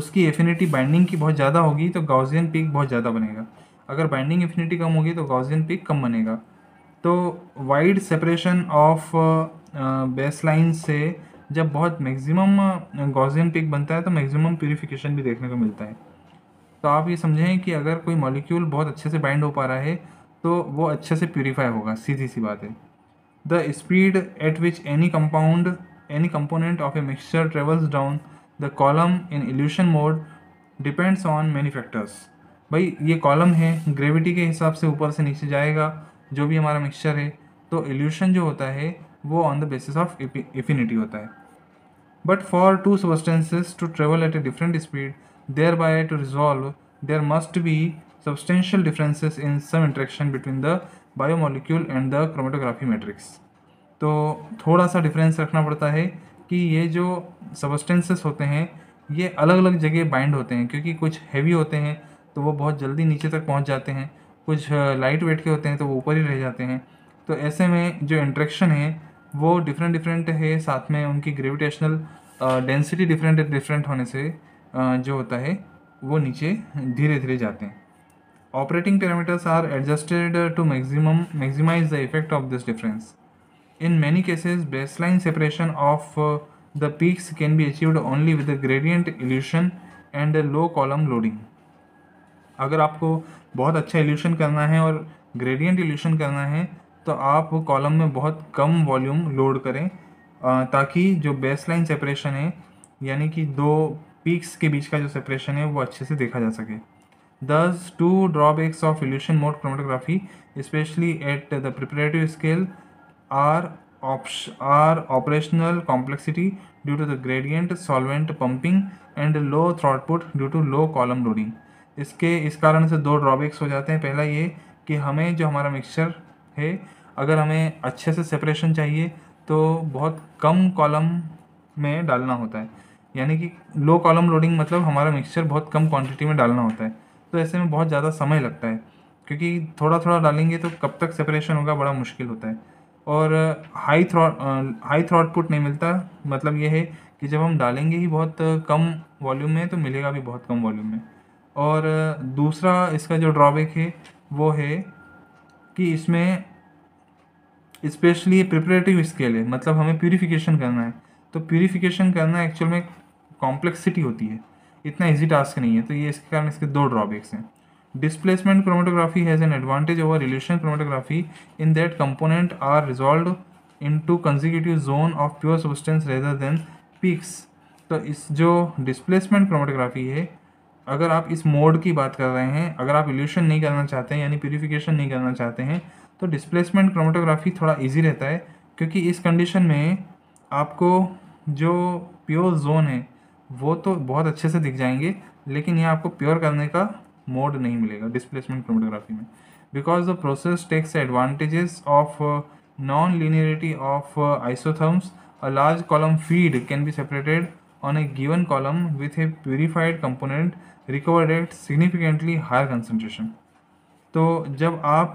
उसकी एफिनिटी बाइंडिंग की बहुत ज़्यादा होगी तो गाउजियन पीक बहुत ज़्यादा बनेगा अगर बाइंडिंग एफिनिटी कम होगी तो गाउजियन पीक कम बनेगा तो wide separation of base line से जब बहुत मैक्सिमम गॉजियन पिक बनता है तो मैक्सिमम प्योरीफिकेशन भी देखने को मिलता है तो आप ये समझें कि अगर कोई मॉलिक्यूल बहुत अच्छे से बाइंड हो पा रहा है तो वो अच्छे से प्योरीफाई होगा सीधी सी बात है the speed at which any compound any component of a mixture travels down the column in elution mode depends on many factors भाई ये कॉलम है ग्रेविटी के हिसाब से ऊपर से नीचे जाएगा जो भी हमारा मिक्सचर है तो एल्यूशन जो होता है वो on the basis of affinity होता है But for two substances to travel at a different speed, thereby to resolve, there must be substantial differences in some interaction between the biomolecule and the chromatography matrix तो थोड़ा सा difference रखना पड़ता है कि ये जो सबस्टेंसेस होते हैं ये अलग अलग जगह बाइंड होते हैं क्योंकि कुछ हैवी होते हैं तो वो बहुत जल्दी नीचे तक पहुंच जाते हैं कुछ लाइट वेट के होते हैं तो वो ऊपर ही रह जाते हैं तो ऐसे में जो इंट्रैक्शन है वो डिफरेंट डिफरेंट है साथ में उनकी ग्रेविटेशनल डेंसिटी डिफरेंट डिफरेंट होने से जो होता है वो नीचे धीरे धीरे जाते हैं operating parameters are adjusted to maximum maximize the effect of this difference in many cases baseline separation of the peaks can be achieved only with gradient elution and low column loading अगर आपको बहुत अच्छा elution करना है और gradient elution करना है तो आप कॉलम में बहुत कम वॉल्यूम लोड करें ताकि जो बेस लाइन सेपरेशन है यानी कि दो पीक्स के बीच का जो सेपरेशन है वो अच्छे से देखा जा सके thus two drawbacks of elution mode chromatography especially at the preparative scale are op are operational complexity due to the gradient solvent pumping and low throughput due to low column loading इसके इस कारण से दो drawbacks हो जाते हैं पहला ये कि हमें जो हमारा मिक्सचर है अगर हमें अच्छे से सेपरेशन चाहिए तो बहुत कम कॉलम में डालना होता है यानी कि लो कॉलम लोडिंग मतलब हमारा मिक्सचर बहुत कम क्वांटिटी में डालना होता है तो ऐसे में बहुत ज़्यादा समय लगता है क्योंकि थोड़ा थोड़ा डालेंगे तो कब तक सेपरेशन होगा बड़ा मुश्किल होता है और हाई थ्रॉ हाई थ्रॉटपुट नहीं मिलता मतलब ये है कि जब हम डालेंगे ही बहुत कम वॉल्यूम में तो मिलेगा भी बहुत कम वॉल्यूम में और दूसरा इसका जो ड्रॉबैक है वो है कि इसमें स्पेशली प्रिपरेटिव इसके लिए मतलब हमें प्योरीफिकेशन करना है तो प्योरीफिकेशन करना एक्चुअल में कॉम्प्लेक्सिटी होती है इतना इजी टास्क नहीं है तो ये इसके कारण इसके दो ड्रॉबैक्स हैं displacement chromatography has an advantage over relation chromatography in that component are resolve into consecutive zone of pure substance rather than peaks तो इस जो डिस्प्लेसमेंट क्रोमेटोग्राफी है अगर आप इस मोड की बात कर रहे हैं अगर आप रिलेशन नहीं करना चाहते हैं यानी प्योरीफिकेशन नहीं करना चाहते हैं तो डिस्प्लेसमेंट क्रोमेटोग्राफी थोड़ा ईजी रहता है क्योंकि इस कंडीशन में आपको जो प्योर जोन है वो तो बहुत अच्छे से दिख जाएंगे लेकिन यहाँ आपको प्योर करने का मोड नहीं मिलेगा डिस्प्लेसमेंट क्रोमेटोग्राफी में because the process takes advantages of non linearity of isotherms a large column feed can be separated on a given column with a purified component recovered at significantly higher concentration तो जब आप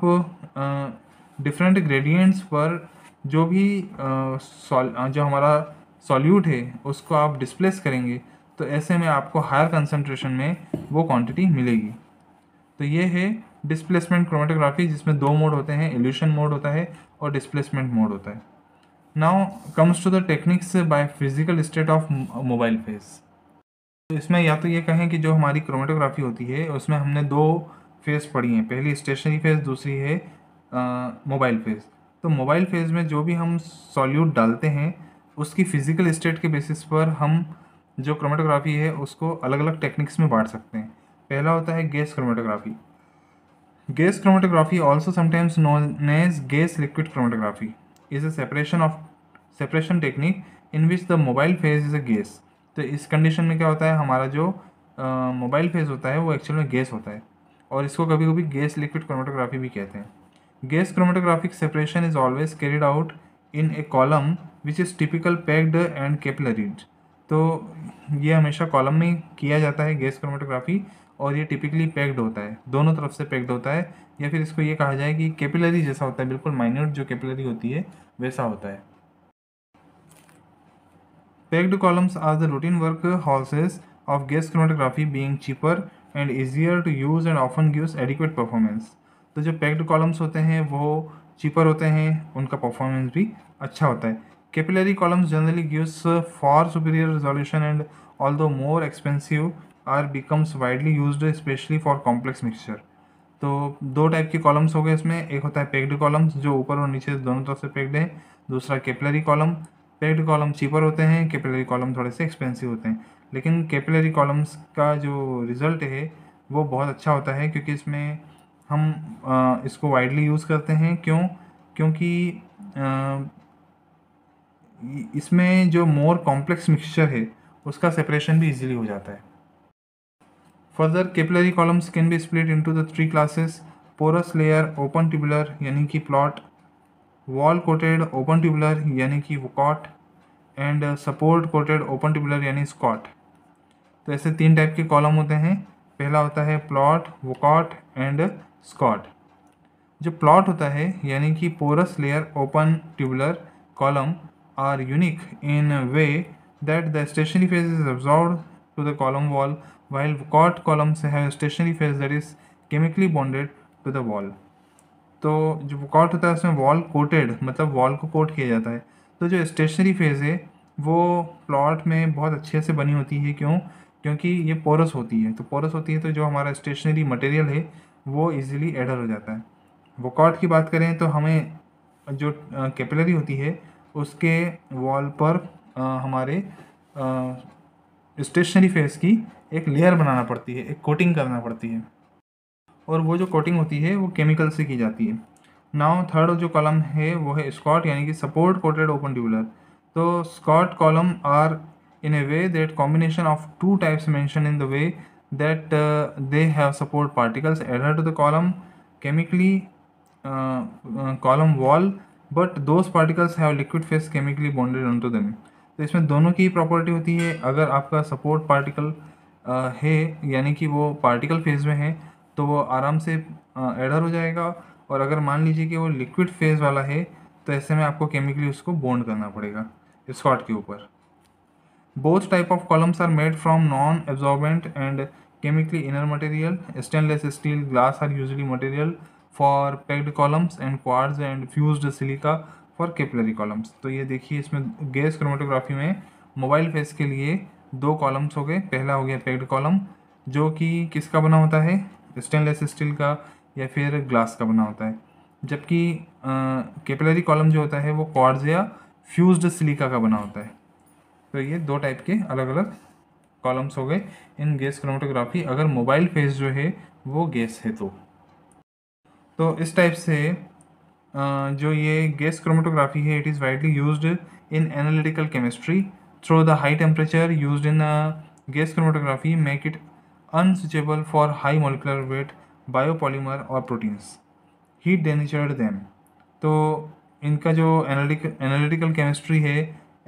different gradients पर जो भी जो हमारा solute है उसको आप डिस्प्लेस करेंगे तो ऐसे में आपको हायर कंसनट्रेशन में वो क्वांटिटी मिलेगी तो ये है डिस्प्लेसमेंट क्रोमेटोग्राफी जिसमें दो मोड होते हैं एल्यूशन मोड होता है और डिस्प्लेसमेंट मोड होता है now comes to the techniques by physical state of mobile phase तो इसमें या तो ये कहें कि जो हमारी क्रोमेटोग्राफी होती है उसमें हमने दो फेज़ पड़ी हैं पहली स्टेशनरी फेज़ दूसरी है मोबाइल फेज़ तो मोबाइल फेज़ में जो भी हम सॉल्यूट डालते हैं उसकी फ़िज़िकल स्टेट के बेसिस पर हम जो क्रोमेटोग्राफी है उसको अलग अलग टेक्निक्स में बांट सकते हैं पहला होता है gas chromatography gas chromatography also sometimes known as gas liquid chromatography is a separation of separation technique in which the mobile phase is a gas तो इस कंडीशन में क्या होता है हमारा जो मोबाइल uh, फेज होता है वो एक्चुअल में गैस होता है और इसको कभी कभी गैस लिक्विड क्रोमेटोग्राफी भी कहते हैं gas chromatographic separation is always carried out in a column which is typical packed and capillary तो ये हमेशा कॉलम में किया जाता है गैस क्रोमेटोग्राफी और ये टिपिकली पैक्ड होता है दोनों तरफ से पैक्ड होता है या फिर इसको ये कहा जाए कि कैपिलरी जैसा होता है बिल्कुल माइन्यूट जो कैपिलरी होती है वैसा होता है packed columns are the routine work houses of gas chromatography being cheaper and easier to use and often gives adequate performance तो जो पैक्ड कॉलम्स होते हैं वो चीपर होते हैं उनका परफॉर्मेंस भी अच्छा होता है capillary columns generally gives for superior resolution and although more expensive are becomes widely use especially for complex mixture तो दो टाइप के कॉलम्स हो गए इसमें एक होता है पेक्ड कॉलम्स जो ऊपर और नीचे दोनों तरफ से पेक्ड हैं दूसरा capillary column packed column cheaper होते हैं कैपिलरी कॉलम थोड़े से एक्सपेंसिव होते हैं लेकिन कैपिलरी कॉलम्स का जो रिज़ल्ट है वो बहुत अच्छा होता है क्योंकि इसमें हम आ, इसको वाइडली यूज़ करते हैं क्यों क्योंकि आ, इसमें जो मोर कॉम्प्लेक्स मिक्सचर है उसका सेपरेशन भी इजीली हो जाता है further capillary columns can be split into the three classes porous layer open tubular यानी कि PLOT wall coated open tubular यानी कि वोकॉट and support coated open tubular यानी स्कॉट तो ऐसे तीन टाइप के कॉलम होते हैं पहला होता है प्लॉट वोकॉट एंड स्कॉट जो प्लॉट होता है यानी कि porous layer open tubular column are unique in way that the stationary phase is observe to the column wall while वोकॉट columns have stationary phase that is chemically bonded to the wall तो जो कॉट होता है उसमें wall coated मतलब wall को coat किया जाता है तो जो स्टेशनरी फेज़ है वो प्लॉट में बहुत अच्छे से बनी होती है क्यों क्योंकि ये पोरस होती है तो पोरस होती है तो जो हमारा स्टेशनरी मटेरियल है वो इजीली एडर हो जाता है वॉकआउट की बात करें तो हमें जो कैपिलरी होती है उसके वॉल पर आ, हमारे स्टेशनरी फेज की एक लेयर बनाना पड़ती है एक कोटिंग करना पड़ती है और वो जो कोटिंग होती है वो केमिकल से की जाती है नाउ थर्ड जो कॉलम है वो है स्कॉट यानी कि सपोर्ट कोटेड ओपन ट्यूबुलर तो SCOT column are in a way that combination of two types mention in the way that they have support particles adhere to the column chemically column wall but those particles have liquid phase chemically bonded on to them तो इसमें दोनों की property होती है अगर आपका support particle uh, है यानी कि वो पार्टिकल फेज में है तो वो आराम से एडर हो जाएगा और अगर मान लीजिए कि वो लिक्विड फेज़ वाला है तो ऐसे में आपको केमिकली उसको बॉन्ड करना पड़ेगा स्कॉट के ऊपर both type of columns are made from non absorbent and chemically inner material stainless steel glass are usually material for packed columns and quartz and fuse silica for capillary columns तो ये देखिए इसमें gas chromatography में mobile phase के लिए दो columns हो गए पहला हो गया पैक्ड कॉलम जो कि किसका बना होता है स्टेनलेस स्टील का या फिर ग्लास का बना होता है जबकि कैपिलरी कॉलम जो होता है वो कॉर्ड्स या फ्यूज्ड सिलिका का बना होता है तो ये दो टाइप के अलग अलग कॉलम्स हो गए इन गैस क्रोमेटोग्राफी अगर मोबाइल फेस जो है वो गैस है तो तो इस टाइप से जो ये गैस क्रोमेटोग्राफी है it is widely use in analytical chemistry through the high temperature use in gas chromatography make it unsuitable for high molecular weight biopolymer और प्रोटीन्स ही डेनिचर्ड देम तो इनका जो एनालिटिकल केमिस्ट्री है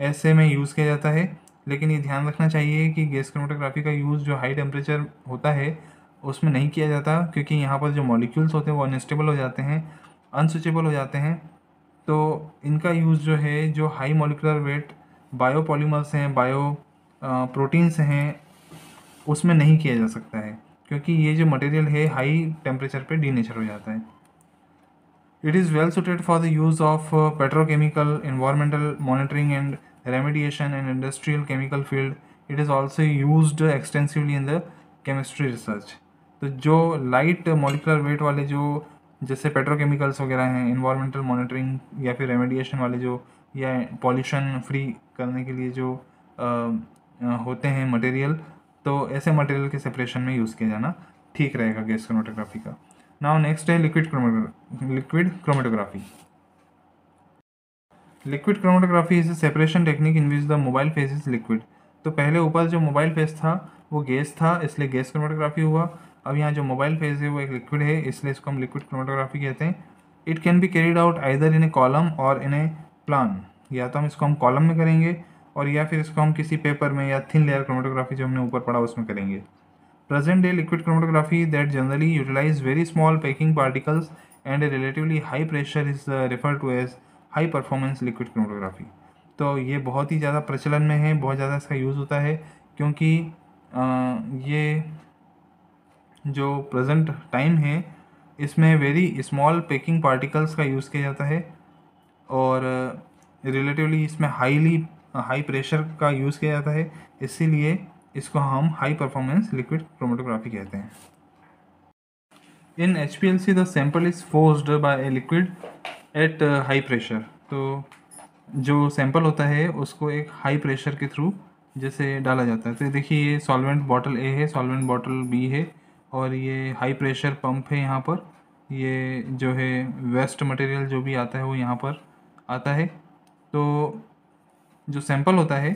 ऐसे में यूज़ किया जाता है लेकिन ये ध्यान रखना चाहिए कि गैस क्रोमेटोग्राफी का यूज़ जो हाई टेम्परेचर होता है उसमें नहीं किया जाता क्योंकि यहाँ पर जो मॉलिक्यूल्स होते हैं वो अनस्टेबल हो जाते हैं अनसुचेबल हो जाते हैं तो इनका यूज़ जो है जो हाई मोलिकुलर वेट बायोपोलीमर्स हैं बायो प्रोटीन्स हैं उसमें नहीं किया जा सकता है क्योंकि ये जो मटेरियल है हाई टेम्परेचर पे डीनेचर हो जाता है it is well suited for the use of petrochemical environmental monitoring and remediation and industrial chemical field it is also use extensively in the chemistry research तो जो लाइट मोलिकुलर वेट वाले जो जैसे petrochemicals वगैरह हैं इन्वायरमेंटल मॉनिटरिंग या फिर remediation वाले जो या पॉल्यूशन फ्री करने के लिए जो आ, uh, uh, होते हैं मटेरियल तो ऐसे मटेरियल के सेपरेशन में यूज़ किया जाना ठीक रहेगा गैस क्रोमेटोग्राफी का नाउ नेक्स्ट है liquid chromato liquid chromatography liquid chromatography is separation technique in which the mobile phase is liquid तो पहले ऊपर जो मोबाइल फेस था वो गैस था इसलिए गैस क्रोमेटोग्राफी हुआ अब यहाँ जो मोबाइल फेस है वो एक लिक्विड है इसलिए इसको हम लिक्विड क्रोमेटोग्राफी कहते हैं it can be carried out either in a column or in A plan या तो हम इसको हम कॉलम में करेंगे और या फिर इसको हम किसी पेपर में या थिन लेयर क्रोमेटोग्राफी जो हमने ऊपर पढ़ा उसमें करेंगे present day liquid chromatography that generally utilize very small packing particles and relatively high pressure is refer to as high performance liquid chromatography तो ये बहुत ही ज़्यादा प्रचलन में है बहुत ज़्यादा इसका यूज़ होता है क्योंकि आ, ये जो प्रजेंट टाइम है इसमें वेरी स्मॉल पैकिंग पार्टिकल्स का यूज़ किया जाता है और रिलेटिवली इसमें हाईली हाई प्रेशर का यूज़ किया जाता है इसीलिए इसको हम हाई परफॉर्मेंस लिक्विड क्रोमेटोग्राफी कहते हैं in H P L C the sample is forced by a liquid at high pressure तो जो सैंपल होता है उसको एक हाई प्रेशर के थ्रू जैसे डाला जाता है तो देखिए ये सॉल्वेंट बॉटल ए है सॉल्वेंट बॉटल बी है और ये हाई प्रेशर पंप है यहाँ पर ये जो है वेस्ट मटेरियल जो भी आता है वो यहाँ पर आता है तो जो सैंपल होता है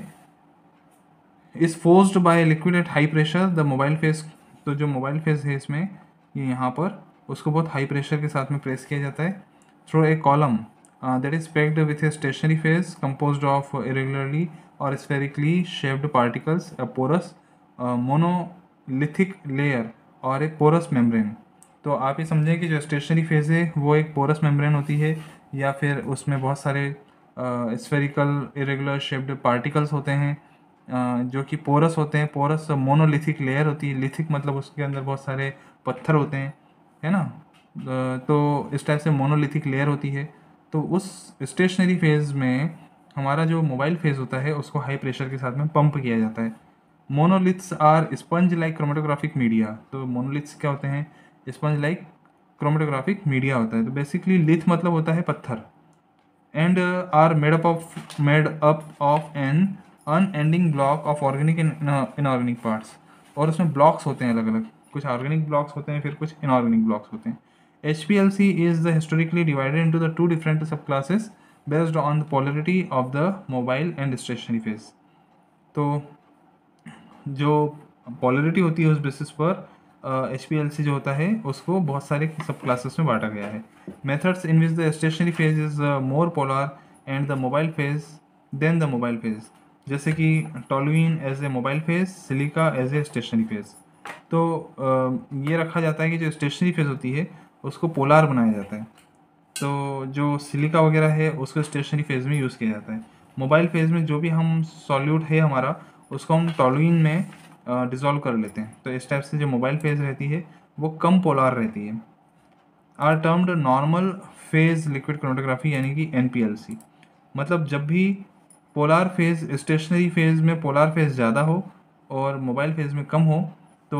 is forced by liquid at high pressure the mobile phase तो जो मोबाइल फेस है इसमें ये यहाँ पर उसको बहुत हाई प्रेशर के साथ में प्रेस किया जाता है through a column that is packed with a stationary phase compose of irregularly or spherically shaped particles a porous monolithic layer or एक पोरस मेम्ब्रेन तो आप ये समझें कि जो स्टेशनरी फेज है वो एक पोरस मेम्ब्रेन होती है या फिर उसमें बहुत सारे स्फेरिकल इरेगुलर शेप्ड पार्टिकल्स होते हैं जो कि पोरस होते हैं पोरस मोनोलिथिक लेयर होती है लिथिक मतलब उसके अंदर बहुत सारे पत्थर होते हैं है ना तो इस टाइप से मोनोलिथिक लेयर होती है तो उस स्टेशनरी फेज़ में हमारा जो मोबाइल फेज़ होता है उसको हाई प्रेशर के साथ में पंप किया जाता है monoliths are sponge like chromatographic media तो मोनोलिथ्स क्या होते हैं स्पंज लाइक क्रोमेटोग्राफिक मीडिया होता है तो बेसिकली लिथ मतलब होता है पत्थर and uh, are made up of made up of an ending block of organic inorganic parts और उसमें ब्लॉक्स होते हैं अलग अलग कुछ ऑर्गेनिक ब्लॉक्स होते हैं फिर कुछ इनऑर्गेनिक ब्लॉक्स होते हैं H P L C is the historically divided into the two different sub classes based on the polity of the mobile and stationary phase तो जो पॉलिटी होती है उस बेसिस पर एच uh, जो होता है उसको बहुत सारे सब क्लासेस में बांटा गया है methods in which the stationary phase is more polar and the mobile phase then the mobile phase जैसे कि toluene as a mobile phase silica as a stationary phase तो uh, ये रखा जाता है कि जो स्टेशनरी फेज होती है उसको पोलार बनाया जाता है तो जो सिलिका वगैरह है उसको स्टेशनरी फेज में यूज़ किया जाता है मोबाइल फेज में जो भी हम सॉल्यूट है हमारा उसको हम टॉलुइन में डिज़ोल्व कर लेते हैं तो इस टाइप से जो मोबाइल फेज रहती है वो कम पोलार रहती है are termed normal phase liquid chromatography यानी कि एन मतलब जब भी पोलार फेज स्टेशनरी फेज़ में पोलार फेज़ ज़्यादा हो और मोबाइल फेज़ में कम हो तो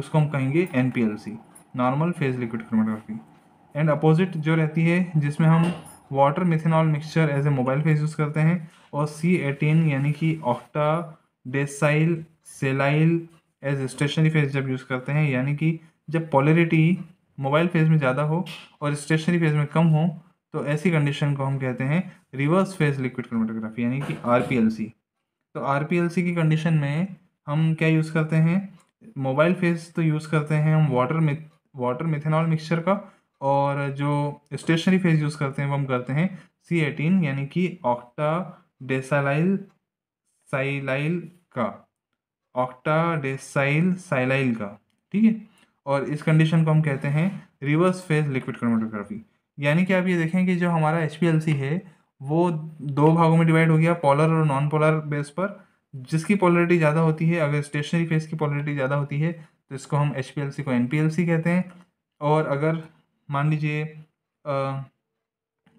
उसको हम कहेंगे N normal phase liquid chromatography and opposite जो रहती है जिसमें हम water methanol mixture as a mobile phase use करते हैं और सी एटीन यानी कि octa decyl silyl as stationary phase जब यूज़ करते हैं यानी कि जब पॉलरिटी मोबाइल फेज में ज़्यादा हो और स्टेशनरी फेज में कम हो तो ऐसी कंडीशन को हम कहते हैं रिवर्स फेज लिक्विड क्रोमेटोग्राफी यानी कि आर तो आर की कंडीशन में हम क्या यूज़ करते हैं मोबाइल फेज तो यूज़ करते हैं हम water meth water methanol mixture का और जो स्टेशनरी फेज यूज़ करते हैं वो हम करते हैं सी एटीन यानी कि ऑक्टा डेसालाइल साइलाइल का ऑक्टाडेसाइल साइलाइल का ठीक है और इस कंडीशन को हम कहते हैं रिवर्स फेज लिक्विड क्रोमेटोग्राफी यानी कि आप ये देखें कि जो हमारा एच है वो दो भागों में डिवाइड हो गया पोलर और नॉन पोलर बेस पर जिसकी पॉलरिटी ज़्यादा होती है अगर स्टेशनरी फेज की पॉलरिटी ज़्यादा होती है तो इसको हम एच को एन कहते हैं और अगर मान लीजिए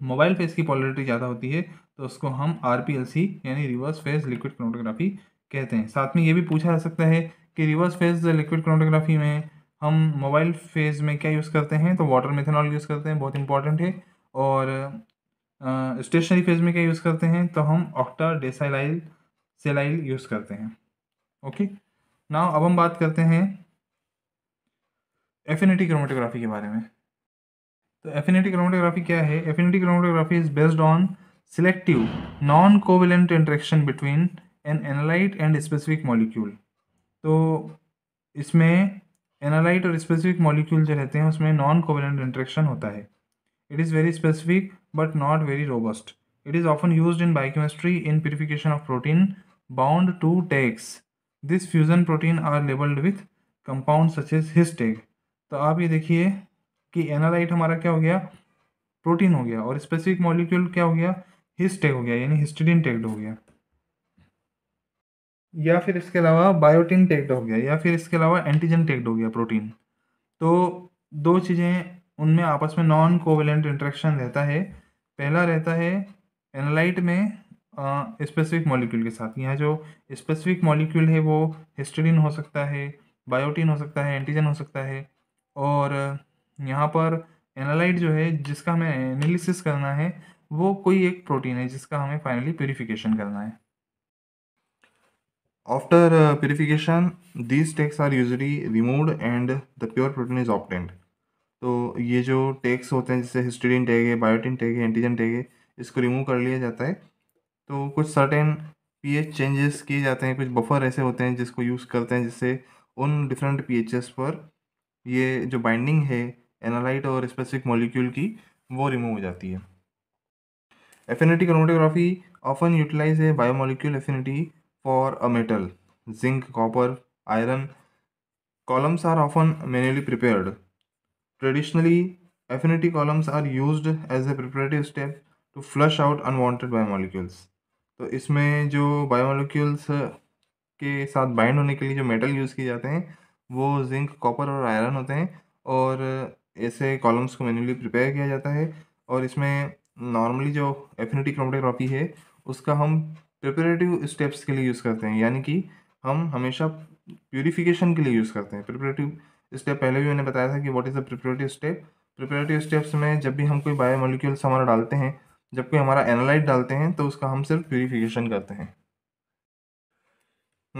मोबाइल फेज़ की पॉलरिटी ज़्यादा होती है तो उसको हम आर यानी रिवर्स फेज लिक्विड क्रोमोटोग्राफी कहते हैं साथ में ये भी पूछा जा सकता है कि रिवर्स फेज लिक्विड क्रोमोटोग्राफी में हम मोबाइल फेज में क्या यूज़ करते हैं तो वाटर मेथनॉल यूज़ करते हैं बहुत इंपॉर्टेंट है और स्टेशनरी फेज में क्या यूज़ करते हैं तो हम ऑक्टा डेसाइलाइल सेलाइल यूज़ करते हैं ओके ना अब हम बात करते हैं एफिनिटी क्रोमेटोग्राफी के बारे में तो एफिनिटी क्रोमेटोग्राफी क्या है affinity chromatography is based on selective non covalent interaction between an analyte and specific molecule तो इसमें एनालाइट और स्पेसिफिक मॉलिक्यूल जो रहते हैं उसमें नॉन कोवेलेंट इंट्रेक्शन होता है it is very specific but not very robust it is often use in biochemistry in purification of protein bound to tags this fusion protein are labelled with compound such is histag तो आप ये देखिए कि analyte हमारा क्या हो गया protein हो गया और स्पेसिफिक मॉलिक्यूल क्या हो गया हिस्टेक हो गया यानी हिस्टिडिन टेक्ड हो गया या फिर इसके अलावा बायोटिन टेक्ट हो गया या फिर इसके अलावा एंटीजन टेक्ट हो गया प्रोटीन तो दो चीज़ें उनमें आपस में नॉन कोवेलेंट इंट्रैक्शन रहता है पहला रहता है एनालाइट में स्पेसिफिक मॉलिक्यूल के साथ यहाँ जो स्पेसिफिक मॉलिक्यूल है वो हिस्टोडिन हो सकता है बायोटिन हो सकता है एंटीजन हो सकता है और यहाँ पर एनालाइट जो है जिसका हमें एनालिसिस करना है वो कोई एक प्रोटीन है जिसका हमें फाइनली प्योरीफिकेशन करना है After uh, purification, these tags are usually removed and the pure protein is obtained. तो ये जो टैक्स होते हैं जैसे histidine tag है बायोटिन tag है एंटीजन tag है इसको रिमूव कर लिया जाता है तो कुछ सर्टेन pH चेंजेस किए जाते हैं कुछ बफर ऐसे होते हैं जिसको यूज़ करते हैं जिससे उन डिफरेंट pHs पर ये जो बाइंडिंग है analyte और स्पेसिफिक molecule की वो रिमूव हो जाती है एफिनिटी chromatography ऑफन यूटिलाइज है biomolecule affinity for a metal zinc copper iron columns are often manually prepared traditionally affinity columns are used as a preparative step to flush out unwanted biomolecules तो इसमें जो biomolecules के साथ bind होने के लिए जो मेटल यूज़ किए जाते हैं वो जिंक कॉपर और आयरन होते हैं और ऐसे कॉलम्स को मैनुअली प्रिपेयर किया जाता है और इसमें नॉर्मली जो एफिनिटी क्रोमेटोग्राफी है उसका हम प्रिपरेटिव स्टेप्स के लिए यूज़ करते हैं यानी कि हम हमेशा प्योरीफिकेशन के लिए यूज़ करते हैं प्रिपरेटिव स्टेप पहले भी मैंने बताया था कि what is the preparative step preparative steps में जब भी हम कोई बायोमोलिक्यूल्स हमारा डालते हैं जब कोई हमारा एनालाइट डालते हैं तो उसका हम सिर्फ प्योरीफिकेशन करते हैं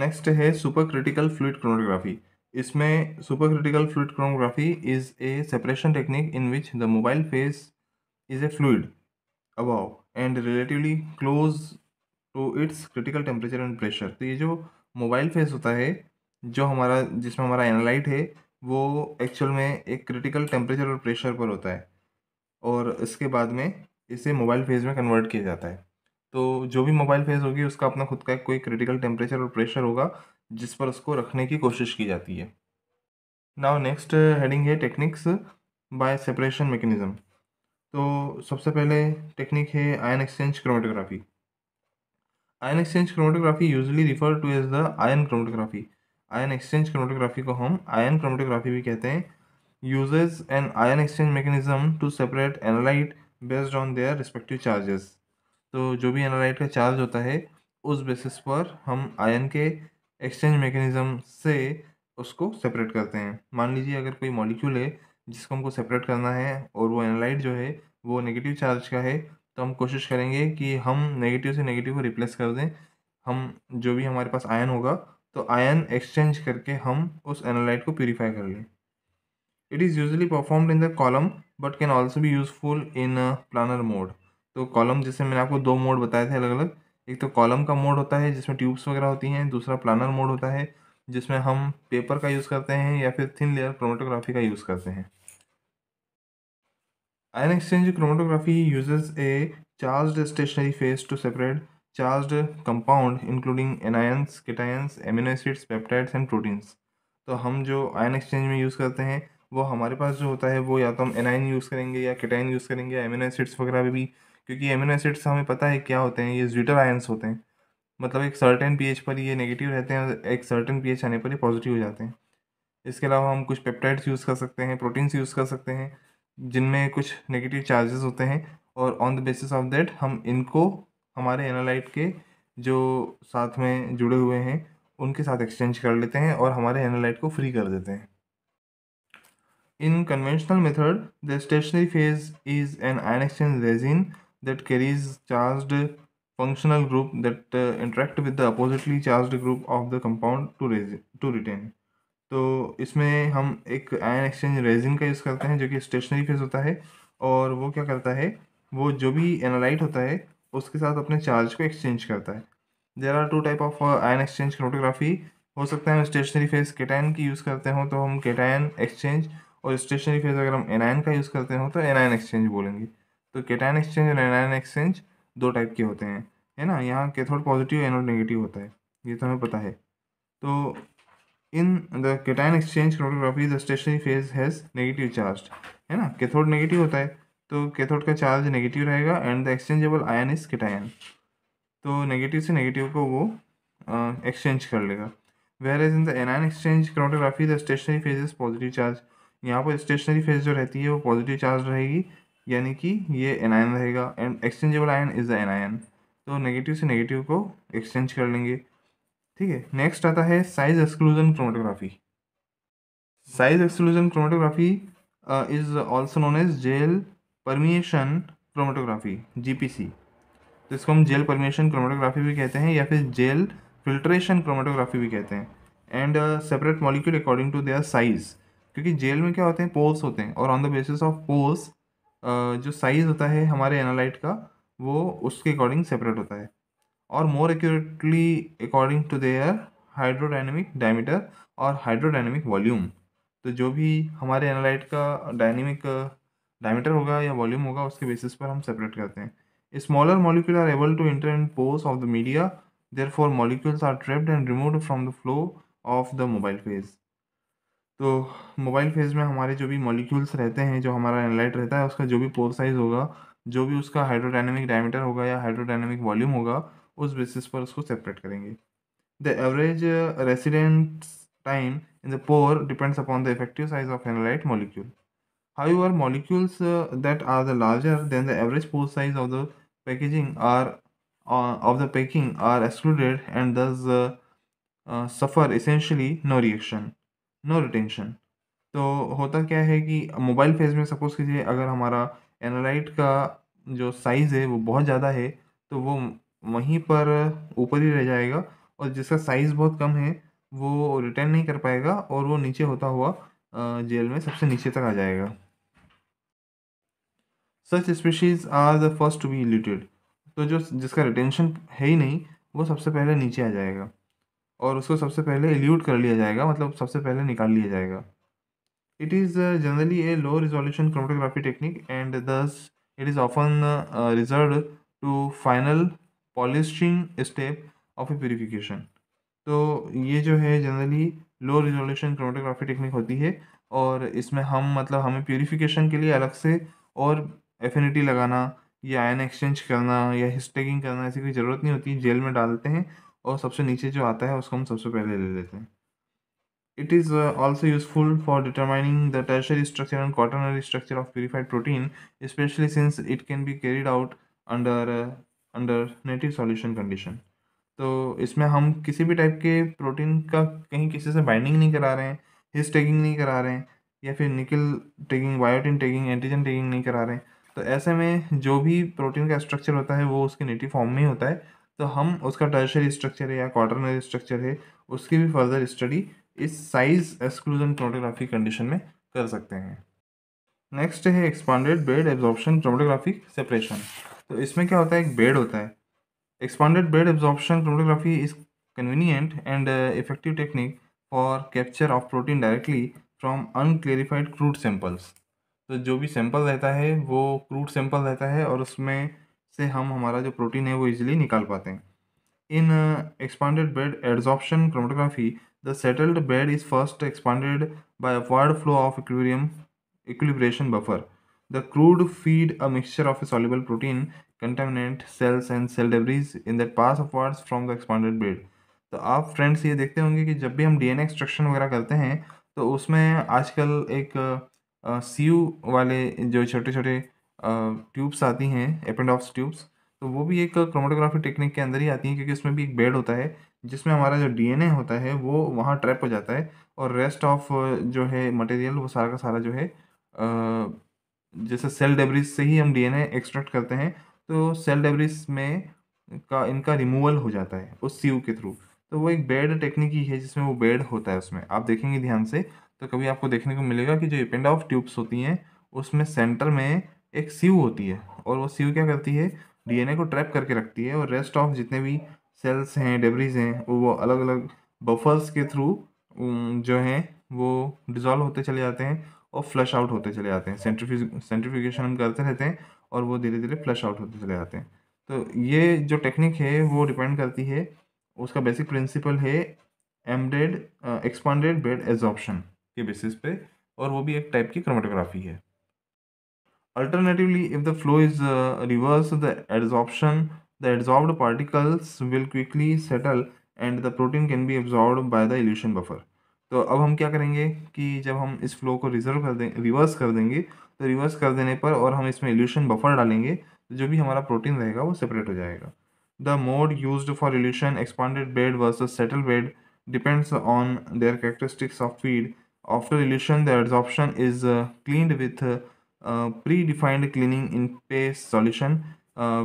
नेक्स्ट है सुपर क्रिटिकल फ्लूड क्रोनोग्राफी इसमें super critical fluid chromatography is a separation technique in which the mobile phase is a fluid above and relatively close to its critical temperature and pressure तो ये जो mobile face होता है जो हमारा जिसमें हमारा एनालाइट है वो एक्चुअल में एक क्रिटिकल टेम्परेचर और प्रेशर पर होता है और इसके बाद में इसे मोबाइल फेज में कन्वर्ट किया जाता है तो जो भी मोबाइल फेज होगी उसका अपना खुद का कोई क्रिटिकल टेम्परेचर और प्रेशर होगा जिस पर उसको रखने की कोशिश की जाती है नाउ नेक्स्ट हेडिंग है टेक्निक्स बाय सेपरेशन मेकनिज़म तो सबसे पहले टेक्निक है ion exchange chromatography ion exchange chromatography usually refer to as the ion chromatography ion exchange chromatography को हम आयन क्रोमेटोग्राफी भी कहते हैं uses and ion exchange mechanism to separate analyte based on their respective charges तो जो भी analyte का charge होता है उस बेसिस पर हम आयन के एक्सचेंज मैकेनिज्म से उसको सेपरेट करते हैं मान लीजिए अगर कोई मॉलिक्यूल है जिसको हमको सेपरेट करना है और वो एनालाइट जो है वो नेगेटिव चार्ज का है तो हम कोशिश करेंगे कि हम नेगेटिव से नेगेटिव को रिप्लेस कर दें हम जो भी हमारे पास आयन होगा तो आयन एक्सचेंज करके हम उस एनालाइट को प्योरीफाई कर लें it is usually performed in the column but can also be useful in planar mode तो कॉलम जैसे मैंने आपको दो मोड बताए थे अलग अलग एक तो कॉलम का मोड होता है जिसमें ट्यूब्स वगैरह होती हैं दूसरा प्लानर मोड होता है जिसमें हम पेपर का यूज़ करते हैं या फिर थिन लेयर क्रोमेटोग्राफी का यूज़ करते हैं Ion exchange chromatography uses a charged stationary phase to separate charged compound including anions, cations, amino acids, peptides and proteins. तो हम जो आयन एक्सचेंज में यूज़ करते हैं वो हमारे पास जो होता है वो या तो हम एनाइन यूज़ करेंगे या किटाइन यूज़ करेंगे या एमिनो एसिड्स वगैरह भी क्योंकि एमिनो एसिड्स हमें पता है क्या होते हैं ये ज्विटर आयन्स होते हैं मतलब एक सर्टेन पीएच पर ये नेगेटिव रहते हैं एक सर्टेन पीएच आने पर ये पॉजिटिव हो जाते हैं इसके अलावा हम कुछ पेप्टाइड्स यूज़ कर सकते हैं प्रोटीन्स यूज़ कर सकते हैं जिनमें कुछ नेगेटिव चार्जेस होते हैं और on the basis of that हम इनको हमारे एनालाइट के जो साथ में जुड़े हुए हैं उनके साथ एक्सचेंज कर लेते हैं और हमारे एनालाइट को फ्री कर देते हैं in conventional method the stationary phase is an ion exchange resin that carries charged functional group that interact with the oppositely charge group of the compound to resin to retain तो इसमें हम एक ion exchange resin का use करते हैं जो कि stationary phase होता है और वो क्या करता है वो जो भी एनालाइट होता है उसके साथ अपने चार्ज को एक्सचेंज करता है there are two type of ion exchange chromatography हो सकता है हम स्टेशनरी फेज केटाइन की यूज़ करते हो तो हम केटायन एक्सचेंज और स्टेशनरी फेज अगर हम एनायन का यूज़ करते हो तो एनायन एक्सचेंज बोलेंगे तो केटाइन एक्सचेंज और एनायन एक्सचेंज दो टाइप के होते हैं है ना यहाँ केथोड पॉजिटिव एनोड नेगेटिव होता है ये तो हमें पता है तो in the cation exchange chromatography the stationary phase has negative charge है ना कैथोड नेगेटिव होता है तो कैथोड का चार्ज नेगेटिव रहेगा and the exchangeable ion is cation तो नेगेटिव से नेगेटिव को वो एक्सचेंज कर लेगा whereas in the anion exchange chromatography the stationary phase is positive charge यहाँ पर स्टेशनरी फेज जो रहती है वो पॉजिटिव चार्ज रहेगी यानी कि ये एनायन रहेगा and exchangeable ion is the anion तो नेगेटिव से नेगेटिव को एक्सचेंज कर लेंगे ठीक है नेक्स्ट आता है size exclusion chromatography size exclusion chromatography is also known as gel permeation chromatography GPC तो इसको हम जेल परमिएशन क्रोमेटोग्राफी भी कहते हैं या फिर जेल फिल्ट्रेशन क्रोमेटोग्राफी भी कहते हैं and separate molecule according to their size क्योंकि जेल में क्या होते हैं पोल्स होते हैं और on the basis of pores जो साइज़ होता है हमारे एनालाइट का वो उसके अकॉर्डिंग सेपरेट होता है और more accurately according to their hydrodynamic diameter or hydrodynamic volume तो जो भी हमारे एनालाइट का डायनेमिक डायमीटर uh, होगा या वॉल्यूम होगा उसके बेसिस पर हम सेपरेट करते हैं smaller molecule are able to enter in pores of the media therefore molecules are trapped and removed from the flow of the mobile phase तो mobile phase में हमारे जो भी मॉलिक्यूल्स रहते हैं जो हमारा एनालाइट रहता है उसका जो भी पोर साइज़ होगा जो भी उसका हाइड्रोडाइनमिक डायमीटर होगा या हाइड्रोडाइनमिक वॉल्यूम होगा उस बेसिस पर उसको सेपरेट करेंगे the average resident time in the pore depends upon the effective size of analyte molecule however molecules that are the larger than the average pore size of the packaging are of the packing are excluded and thus suffer essentially no reaction no retention तो होता क्या है कि mobile phase में suppose कीजिए अगर हमारा analyte का जो साइज़ है वो बहुत ज़्यादा है तो वो वहीं पर ऊपर ही रह जाएगा और जिसका साइज़ बहुत कम है वो रिटर्न नहीं कर पाएगा और वो नीचे होता हुआ जेल में सबसे नीचे तक आ जाएगा such species are the first to be eluted तो जो जिसका रिटेंशन है ही नहीं वो सबसे पहले नीचे आ जाएगा और उसको सबसे पहले एल्यूट कर लिया जाएगा मतलब सबसे पहले निकाल लिया जाएगा it is generally a low resolution chromatography technique and thus it is often reserve to final polishing step of a purification तो ये जो है generally low resolution chromatography technique होती है और इसमें हम मतलब हमें प्योरीफिकेशन के लिए अलग से और एफिनिटी लगाना या आयन एक्सचेंज करना या हिस्टेकिंग करना ऐसी कोई ज़रूरत नहीं होती जेल में डालते हैं और सबसे नीचे जो आता है उसको हम सबसे पहले ले लेते हैं it is also useful for determining the tertiary structure and and structure of purified protein specially since it can be carried out under under native solution condition तो इसमें हम किसी भी टाइप के प्रोटीन का कहीं किसी से बाइंडिंग नहीं करा रहे हैं हिस टेगिंग नहीं करा रहे हैं या फिर nickel tagging biotin tagging antigen tagging नहीं करा रहे हैं तो ऐसे में जो भी प्रोटीन का स्ट्रक्चर होता है वो उसके नेटिव फॉर्म में ही होता है तो हम उसका टर्शरी स्ट्रक्चर है या क्वार्टरनरी स्ट्रक्चर है उसकी भी फर्दर स्टडी इस साइज एक्सक्लूजन क्रोमोटोग्राफी कंडीशन में कर सकते हैं नेक्स्ट है expanded bed absorption chromatographic separation तो इसमें क्या होता है एक बेड होता है expanded bed absorption chromatography is convenient and effective technique for capture of protein directly from unclarified crude samples तो जो भी सैंपल रहता है वो क्रूड सैंपल रहता है और उसमें से हम हमारा जो प्रोटीन है वो इजीली निकाल पाते हैं in expanded bed adsorption chromatography the settled bed is first expanded by upward flow of equilibrium equilibration buffer The crude feed a mixture of a soluble protein, contaminant, cells and cell debris in that pass upwards from the expanded breed. तो आप friends ये देखते होंगे कि जब भी हम DNA extraction वगैरह करते हैं तो उसमें आजकल एक सी यू वाले जो छोटे छोटे ट्यूब्स आती हैं एपेंड ऑफ ट्यूब्स तो वो भी एक क्रोमेटोग्राफी टेक्निक के अंदर ही आती हैं क्योंकि उसमें भी एक बेड होता है जिसमें हमारा जो डीएनए होता है वो वहाँ ट्रैप हो जाता है और रेस्ट ऑफ जो है मटेरियल वो सारा का सारा जो है जैसे सेल डेब्रिज से ही हम डीएनए एक्सट्रैक्ट करते हैं तो सेल डेब्रिज में का इनका रिमूवल हो जाता है उस सीव के थ्रू तो वो एक बेड टेक्निक ही है जिसमें वो बेड होता है उसमें आप देखेंगे ध्यान से तो कभी आपको देखने को मिलेगा कि जो एपेंड ऑफ ट्यूब्स होती हैं उसमें सेंटर में एक सीव होती है और वो सीव क्या करती है डीएनए को ट्रैप करके रखती है और रेस्ट ऑफ जितने भी सेल्स हैं डेब्रीज हैं वो अलग अलग बफर्स के थ्रू जो हैं वो डिज़ॉल्व होते चले जाते हैं और फ्लश आउट होते चले जाते हैं सेंट्रीफ्यूज हम करते रहते हैं और वो धीरे धीरे फ्लश आउट होते चले जाते हैं तो ये जो टेक्निक है वो डिपेंड करती है उसका बेसिक प्रिंसिपल है एमडेड एक्सपांडेड बेड एजॉप्शन के बेसिस पे और वो भी एक टाइप की क्रोमेटोग्राफी है alternatively if the flow is reverse the adsorption the adsorb particles will quickly settle and the protein can be absorb by the elution buffer तो अब हम क्या करेंगे कि जब हम इस फ्लो को रिजर्व कर दें रिवर्स कर देंगे तो रिवर्स कर देने पर और हम इसमें एल्यूशन बफर डालेंगे तो जो भी हमारा प्रोटीन रहेगा वो सेपरेट हो जाएगा the mode use for elution expanded bed versus settle bed depends on their characteristics of feed after elution the adsorption is cleaned with predefined cleaning in place solution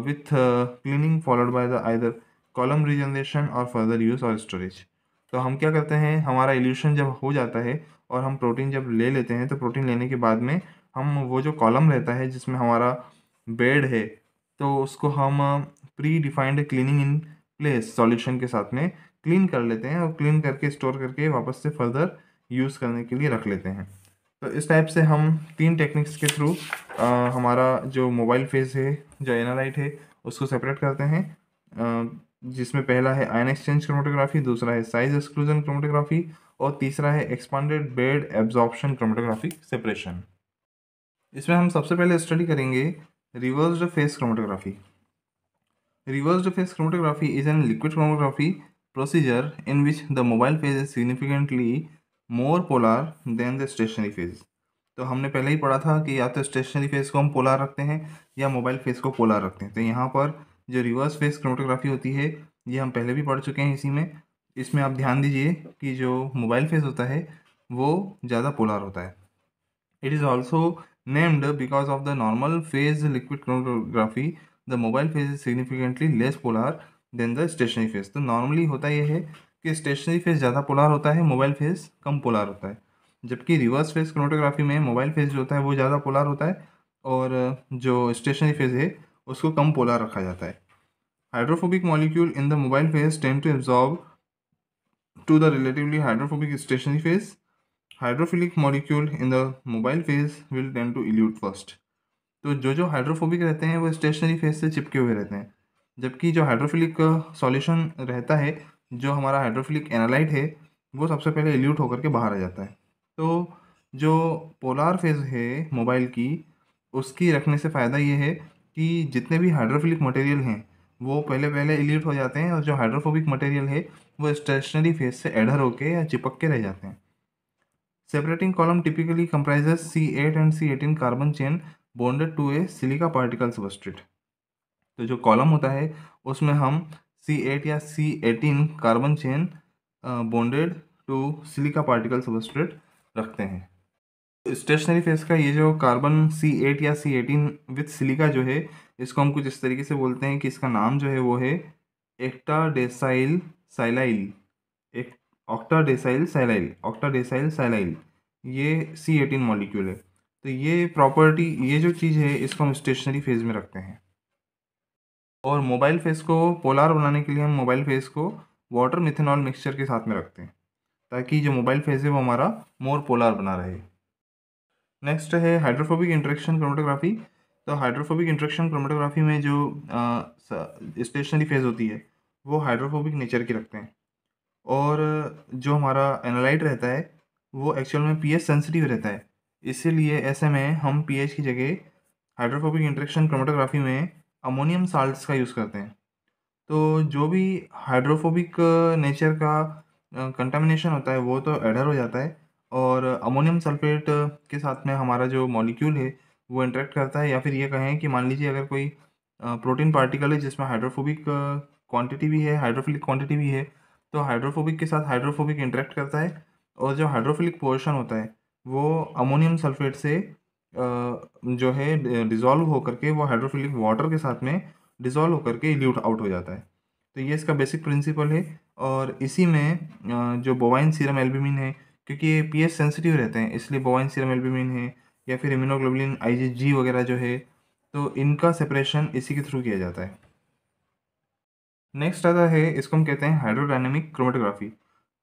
with cleaning followed by the either column regeneration और further use और storage तो हम क्या करते हैं हमारा elution जब हो जाता है और हम प्रोटीन जब ले लेते हैं तो प्रोटीन लेने के बाद में हम वो जो कॉलम रहता है जिसमें हमारा बेड है तो उसको हम predefined cleaning in place solution के साथ में क्लीन कर लेते हैं और क्लीन करके स्टोर करके वापस से फर्दर यूज़ करने के लिए रख लेते हैं तो इस टाइप से हम तीन टेक्निक्स के थ्रू हमारा जो मोबाइल फेज है जो एनालाइट है उसको सेपरेट करते हैं जिसमें पहला है आयन एक्सचेंज क्रोमेटोग्राफी दूसरा है साइज एक्सक्लूजन क्रोमेटोग्राफी और तीसरा है expanded bed absorption chromatography separation इसमें हम सबसे पहले स्टडी करेंगे reversed phase chromatography reversed phase chromatography is an liquid chromatography procedure in which the mobile phase is significantly more polar than the stationary phase तो हमने पहले ही पढ़ा था कि या तो स्टेशनरी फेज को हम पोलार रखते हैं या मोबाइल फेज को पोलार रखते हैं तो यहाँ पर जो रिवर्स फेस क्रोमोटोग्राफी होती है ये हम पहले भी पढ़ चुके हैं इसी में इसमें आप ध्यान दीजिए कि जो मोबाइल फेस होता है वो ज़्यादा पोलर होता है it is also named because of the normal phase liquid chromatography the mobile phase is significantly less polar than the stationary phase तो नॉर्मली होता यह है कि स्टेशनरी फेज ज़्यादा पोलर होता है मोबाइल फेज कम पोलर होता है जबकि रिवर्स फेज क्रोमोटोग्राफी में मोबाइल फेज जो होता है वो ज़्यादा पोलर होता है और जो स्टेशनरी फेज है उसको कम पोलार रखा जाता है hydrophobic molecule in the mobile phase tend to absorb to the relatively hydrophobic stationary phase hydrophilic molecule in the mobile phase will tend to elute first तो जो जो हाइड्रोफोबिक रहते हैं वो स्टेशनरी फेज से चिपके हुए रहते हैं जबकि जो हाइड्रोफिलिक सॉल्यूशन रहता है जो हमारा हाइड्रोफिलिक एनालाइट है वो सबसे पहले एल्यूट होकर के बाहर आ जाता है तो जो पोलार फेज़ है मोबाइल की उसकी रखने से फ़ायदा ये है कि जितने भी हाइड्रोफिलिक मटेरियल हैं वो पहले पहले इलीट हो जाते हैं और जो हाइड्रोफोबिक मटेरियल है वो स्टेशनरी फेस से एडर होके या चिपक के रह जाते हैं separating column typically comprise C eight and C eighteen carbon chain bonded to a silica particle substrate तो जो कॉलम होता है उसमें हम सी एट या C eighteen carbon chain bonded to silica particle substrate रखते हैं स्टेशनरी फेस का ये जो कार्बन सी एट या सी एटीन विथ सिलिका जो है इसको हम कुछ इस तरीके से बोलते हैं कि इसका नाम जो है वो है एक्टा डेसाइल साइलाइल एक decyl silyl octadecyl silyl ये सी एटीन मॉलिक्यूल है तो ये प्रॉपर्टी ये जो चीज़ है इसको हम स्टेशनरी फेज में रखते हैं और मोबाइल फेस को पोलार बनाने के लिए हम मोबाइल फेस को वाटर मिथेनॉल मिक्सचर के साथ में रखते हैं ताकि जो मोबाइल फेस है वो हमारा मोर पोलार बना रहे नेक्स्ट है हाइड्रोफोबिक इंट्रेक्शन क्रोमेटोग्राफी तो हाइड्रोफोबिक इंट्रेक्शन क्रोमेटोग्राफी में जो स्टेशनरी फेज होती है वो हाइड्रोफोबिक नेचर की रखते हैं और जो हमारा एनालाइट रहता है वो एक्चुअल में पीएच सेंसिटिव रहता है इसीलिए ऐसे में हम पीएच की जगह हाइड्रोफोबिक इंट्रेक्शन क्रोमेटोग्राफी में अमोनियम साल्ट्स का यूज़ करते हैं तो जो भी हाइड्रोफोबिक नेचर का कंटामिनेशन होता है वो तो एडर हो जाता है और अमोनियम सल्फेट के साथ में हमारा जो मॉलिक्यूल है वो इंटरेक्ट करता है या फिर ये कहें कि मान लीजिए अगर कोई प्रोटीन पार्टिकल है जिसमें हाइड्रोफोबिक क्वांटिटी भी है हाइड्रोफिलिक क्वांटिटी भी है तो हाइड्रोफोबिक के साथ हाइड्रोफोबिक इंटरेक्ट करता है और जो हाइड्रोफिलिक पोर्शन होता है वो अमोनियम सल्फेट से जो है डिज़ोल्व होकर के वो हाइड्रोफिलिक वाटर के साथ में डिज़ोल्व होकर के ल्यूट आउट हो जाता है तो ये इसका बेसिक प्रिंसिपल है और इसी में जो बोवाइन सीरम एल्बिमिन है क्योंकि ये पी एस सेंसिटिव रहते हैं इसलिए बोवाइन सीरम एल्ब्यूमिन है या फिर आई जी जी वगैरह जो है तो इनका सेपरेशन इसी के थ्रू किया जाता है नेक्स्ट आता है इसको हम कहते हैं हाइड्रोडाइनमिक क्रोमेटोग्राफी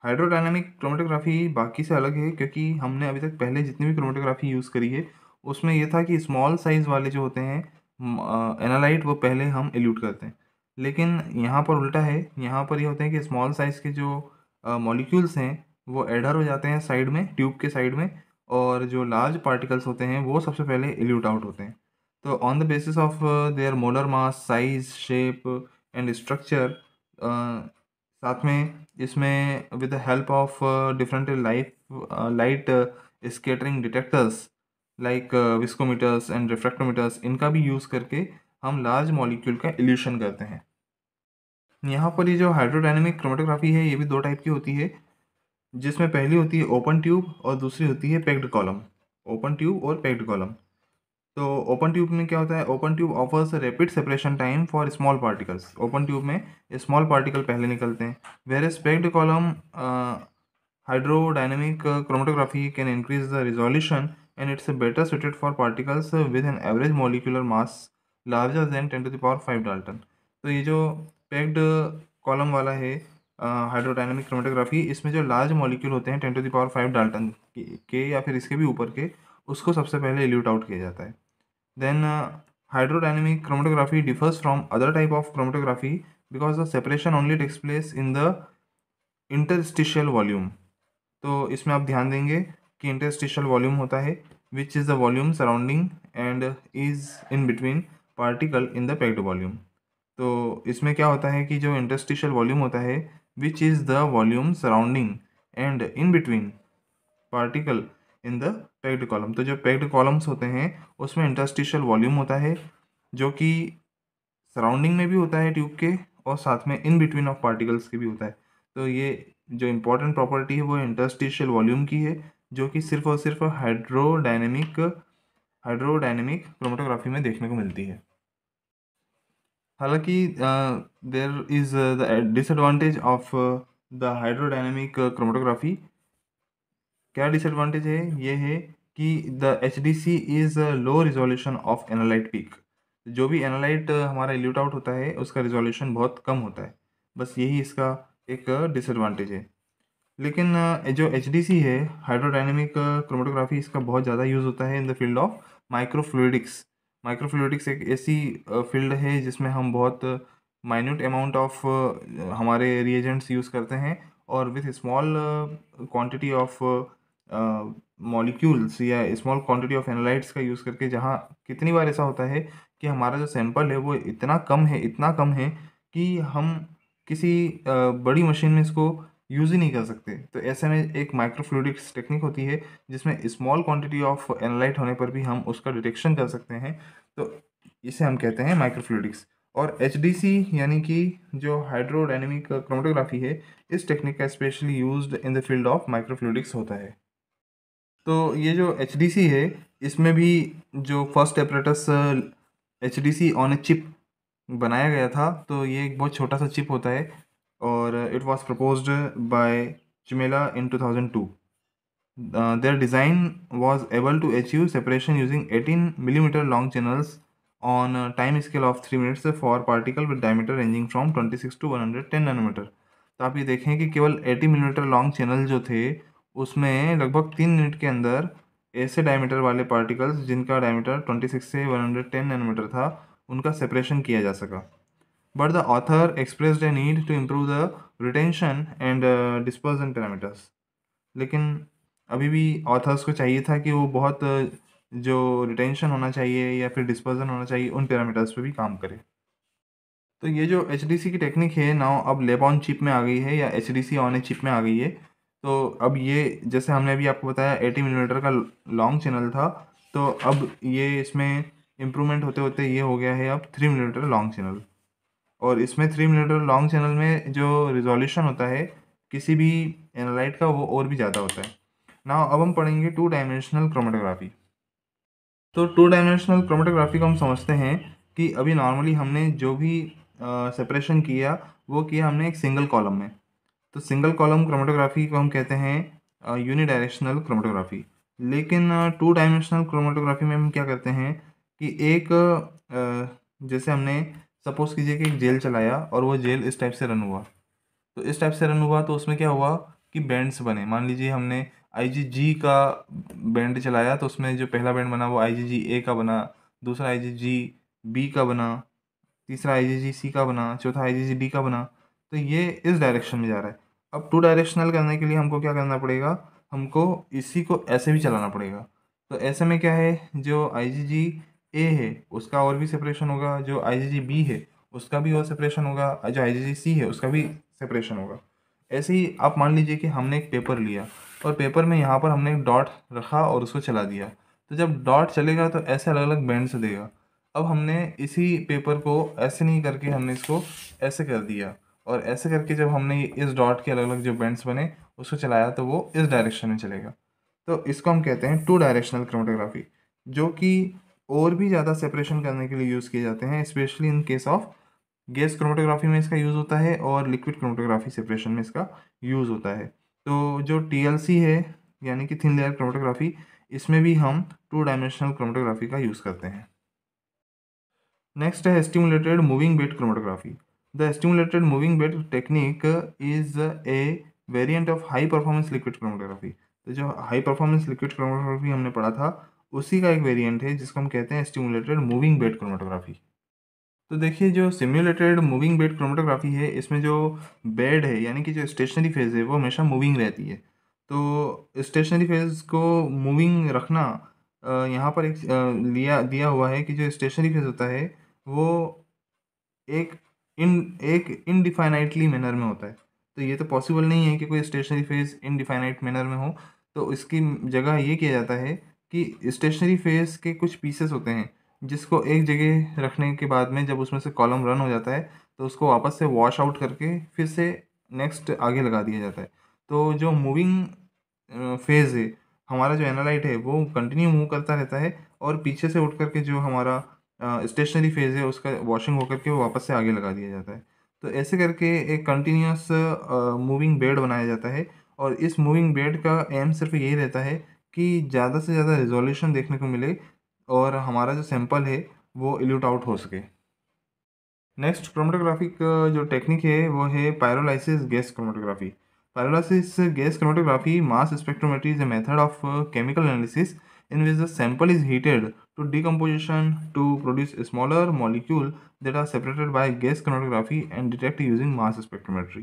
हाइड्रोडाइनमिक क्रोमेटोग्राफी बाकी से अलग है क्योंकि हमने अभी तक पहले जितनी भी क्रोमेटोग्राफी यूज़ करी है उसमें यह था कि स्मॉल साइज़ वाले जो होते हैं एनालाइट वो पहले हम एल्यूट करते हैं लेकिन यहाँ पर उल्टा है यहाँ पर ये यह होते हैं कि स्मॉल साइज़ के जो मॉलिक्यूल्स हैं वो एडर हो जाते हैं साइड में ट्यूब के साइड में और जो लार्ज पार्टिकल्स होते हैं वो सबसे पहले एल्यूट आउट होते हैं तो on the basis of their molar mass size shape and structure साथ में इसमें with the help of different life light scattering detectors like viscometers and refractometers इनका भी यूज़ करके हम लार्ज मॉलिक्यूल का एल्यूशन करते हैं यहाँ पर ये जो हाइड्रोडाइनमिक क्रोमेटोग्राफी है ये भी दो टाइप की होती है जिसमें पहली होती है ओपन ट्यूब और दूसरी होती है पैक्ड कॉलम ओपन ट्यूब और पैक्ड कॉलम तो ओपन ट्यूब में क्या होता है open tube offers rapid separation time for small particles open tube में स्मॉल पार्टिकल पहले निकलते हैं whereas packed column hydrodynamic chromatography can increase the resolution and it's better suited for particles with an average molecular mass larger than ten to the power five dalton तो ये जो packed column वाला है hydrodynamic chromatography इसमें जो large molecule होते हैं ten to the power five dalton के या फिर इसके भी ऊपर के उसको सबसे पहले एल्यूट आउट किया जाता है then hydrodynamic chromatography differs from other type of chromatography because the separation only takes place in the interstitial volume तो इसमें आप ध्यान देंगे कि इंटरस्टिशियल वॉल्यूम होता है which is the volume surrounding and is in between particle in the packed volume तो इसमें क्या होता है कि जो इंटरस्टिशियल वॉल्यूम होता है which is the volume surrounding and in between particle in the packed column तो जो पैक्ड कॉलम्स होते हैं उसमें इंटरस्टिशल वॉल्यूम होता है जो कि सराउंडिंग में भी होता है ट्यूब के और साथ में इन बिटवीन ऑफ पार्टिकल्स के भी होता है तो ये जो इम्पोर्टेंट प्रॉपर्टी है वो इंटरस्टिशियल वॉल्यूम की है जो कि सिर्फ और सिर्फ हाइड्रोडाइनमिक हाइड्रोडाइनमिक क्रोमेटोग्राफी में देखने को मिलती है हालांकि there is the disadvantage of the hydrodynamic chromatography क्या डिसएडवांटेज है ये है कि the H D C is low resolution of analyte peak जो भी एनालाइट uh, हमारा एल्यूट आउट होता है उसका रिजोल्यूशन बहुत कम होता है बस यही इसका एक डिसएडवांटेज uh, है लेकिन uh, जो एच डी सी है हाइड्रोडाइनमिक क्रोमेटोग्राफी इसका बहुत ज़्यादा यूज़ होता है in the field of microfluidics microfluidics एक ऐसी फील्ड है जिसमें हम बहुत माइन्यूट अमाउंट ऑफ हमारे रिएजेंट्स यूज़ करते हैं और with small quantity of molecules या स्मॉल क्वांटिटी ऑफ एनालाइट्स का यूज़ करके जहाँ कितनी बार ऐसा होता है कि हमारा जो सैंपल है वो इतना कम है इतना कम है कि हम किसी बड़ी मशीन में इसको यूज़ ही नहीं कर सकते तो ऐसे में एक माइक्रोफ्लूडिक्स टेक्निक होती है जिसमें स्मॉल क्वांटिटी ऑफ एनालाइट होने पर भी हम उसका डिटेक्शन कर सकते हैं तो इसे हम कहते हैं माइक्रोफ्लूडिक्स और एच यानी कि जो हाइड्रोडाइनमिक क्रोमेटोग्राफी है इस टेक्निक का specially use in the field of microfluidics होता है तो ये जो एच है इसमें भी जो first apparatus H on a chip बनाया गया था तो ये एक बहुत छोटा सा चिप होता है और it was propose by Chmela in two thousand two their design was able to achieve separation using eighteen millimeter long channels on time scale of three minutes for particle with diameter ranging from twenty six to one hundred ten nanometer तो आप ये देखें कि केवल eighty millimetre long channel जो थे उसमें लगभग तीन मिनट के अंदर ऐसे डायमीटर वाले पार्टिकल्स जिनका डायमीटर ट्वेंटी सिक्स से वन हंड्रेड टेन नैनोमीटर था उनका सेपरेशन किया जा सका but the author expressed a need to improve the retention and dispersion parameters लेकिन अभी भी ऑथर्स को चाहिए था कि वो बहुत uh, जो रिटेंशन होना चाहिए या फिर डिस्पर्जन होना चाहिए उन पैरामीटर्स पे भी काम करे तो ये जो एच की टेक्निक है ना अब लेब ऑन चिप में आ गई है या H D C on a chip में आ गई है तो अब ये जैसे हमने अभी आपको बताया एटी मिलीमीटर का लॉन्ग चैनल था तो अब ये इसमें इम्प्रूवमेंट होते होते ये हो गया है अब थ्री मिलीमीटर लॉन्ग चैनल और इसमें थ्री मिलीमीटर लॉन्ग चैनल में जो रिजोल्यूशन होता है किसी भी एनालाइट का वो और भी ज़्यादा होता है ना अब हम पढ़ेंगे टू डायमेंशनल क्रोमेटोग्राफी तो टू डायमेंशनल क्रोमेटोग्राफी को हम समझते हैं कि अभी नॉर्मली हमने जो भी सेपरेशन किया वो किया हमने एक सिंगल कॉलम में तो सिंगल कॉलम क्रोमेटोग्राफी को हम कहते हैं यूनि डायरेक्शनल क्रोमेटोग्राफी लेकिन टू डायमेंशनल क्रोमेटोग्राफी में हम क्या करते हैं कि एक uh, जैसे हमने सपोज़ कीजिए कि एक जेल चलाया और वो जेल इस टाइप से रन हुआ तो इस टाइप से रन हुआ तो उसमें क्या हुआ कि बैंड्स बने मान लीजिए हमने आई जी जी का बैंड चलाया तो उसमें जो पहला बैंड बना वो आई जी जी ए का बना दूसरा आई जी जी बी का बना तीसरा आई जी जी सी का बना चौथा आई जी जी का बना तो ये इस डायरेक्शन में जा रहा है अब टू डायरेक्शनल करने के लिए हमको क्या करना पड़ेगा हमको इसी को ऐसे भी चलाना पड़ेगा तो ऐसे में क्या है जो आई जी जी ए है उसका और भी सेपरेशन होगा जो आई बी है उसका भी और सेपरेशन होगा जो आई सी है उसका भी सेपरेशन होगा ऐसे ही आप मान लीजिए कि हमने एक पेपर लिया और पेपर में यहाँ पर हमने एक डॉट रखा और उसको चला दिया तो जब डॉट चलेगा तो ऐसे अलग अलग बैंड्स देगा अब हमने इसी पेपर को ऐसे नहीं करके हमने इसको ऐसे कर दिया और ऐसे करके जब हमने इस डॉट के अलग अलग जो बैंड्स बने उसको चलाया तो वो इस डायरेक्शन में चलेगा तो इसको हम कहते हैं टू डायरेक्शनल क्रोमेटोग्राफी जो कि और भी ज़्यादा सेपरेशन करने के लिए यूज़ किए जाते हैं specially in case of gas chromatography में इसका यूज़ होता है और लिक्विड क्रोमेटोग्राफी सेपरेशन में इसका यूज़ होता है तो जो टी है यानी कि थिन लेयर क्रोमेटोग्राफी इसमें भी हम टू डायमेंशनल क्रोमेटोग्राफी का यूज़ करते हैं नेक्स्ट है stimulated moving bed chromatography the stimulated moving bed technique is a variant of high performance liquid chromatography तो जो हाई परफॉर्मेंस लिक्विड क्रोमेटोग्राफी हमने पढ़ा था उसी का एक वेरिएंट है जिसको हम कहते हैं स्टिमुलेटेड मूविंग बेड क्रोमेटोग्राफी तो देखिए जो सिम्युलेटेड मूविंग बेड क्रोमेटोग्राफी है इसमें जो बेड है यानी कि जो स्टेशनरी फेज़ है वो हमेशा मूविंग रहती है तो स्टेशनरी फेज़ को मूविंग रखना यहाँ पर एक लिया दिया हुआ है कि जो स्टेशनरी फेज़ होता है वो एक इन एक इनडिफाइनाइटली मैनर में होता है तो ये तो पॉसिबल नहीं है कि कोई स्टेशनरी फेज़ इनडिफाइनाइट मैनर में हो तो इसकी जगह ये किया जाता है कि स्टेशनरी फेस के कुछ पीसेस होते हैं जिसको एक जगह रखने के बाद में जब उसमें से कॉलम रन हो जाता है तो उसको वापस से वॉश आउट करके फिर से नेक्स्ट आगे लगा दिया जाता है तो जो मूविंग फेज़ है हमारा जो एनालाइट है वो कंटिन्यू मूव करता रहता है और पीछे से उठ करके जो हमारा स्टेशनरी फेज़ है उसका वॉशिंग होकर के वो वापस से आगे लगा दिया जाता है तो ऐसे करके एक कंटिन्यूस मूविंग बेड बनाया जाता है और इस मूविंग बेड का एम सिर्फ यही रहता है कि ज़्यादा से ज़्यादा रिजोल्यूशन देखने को मिले और हमारा जो सैम्पल है वो एल्यूट आउट हो सके नेक्स्ट क्रोमेटोग्राफिक जो टेक्निक है वो है pyrolysis gas chromatography pyrolysis gas chromatography mass spectrometry is a method of chemical analysis in which the sample is heated to decomposition to produce smaller molecule that are separated by gas gas and detect using mass spectrometry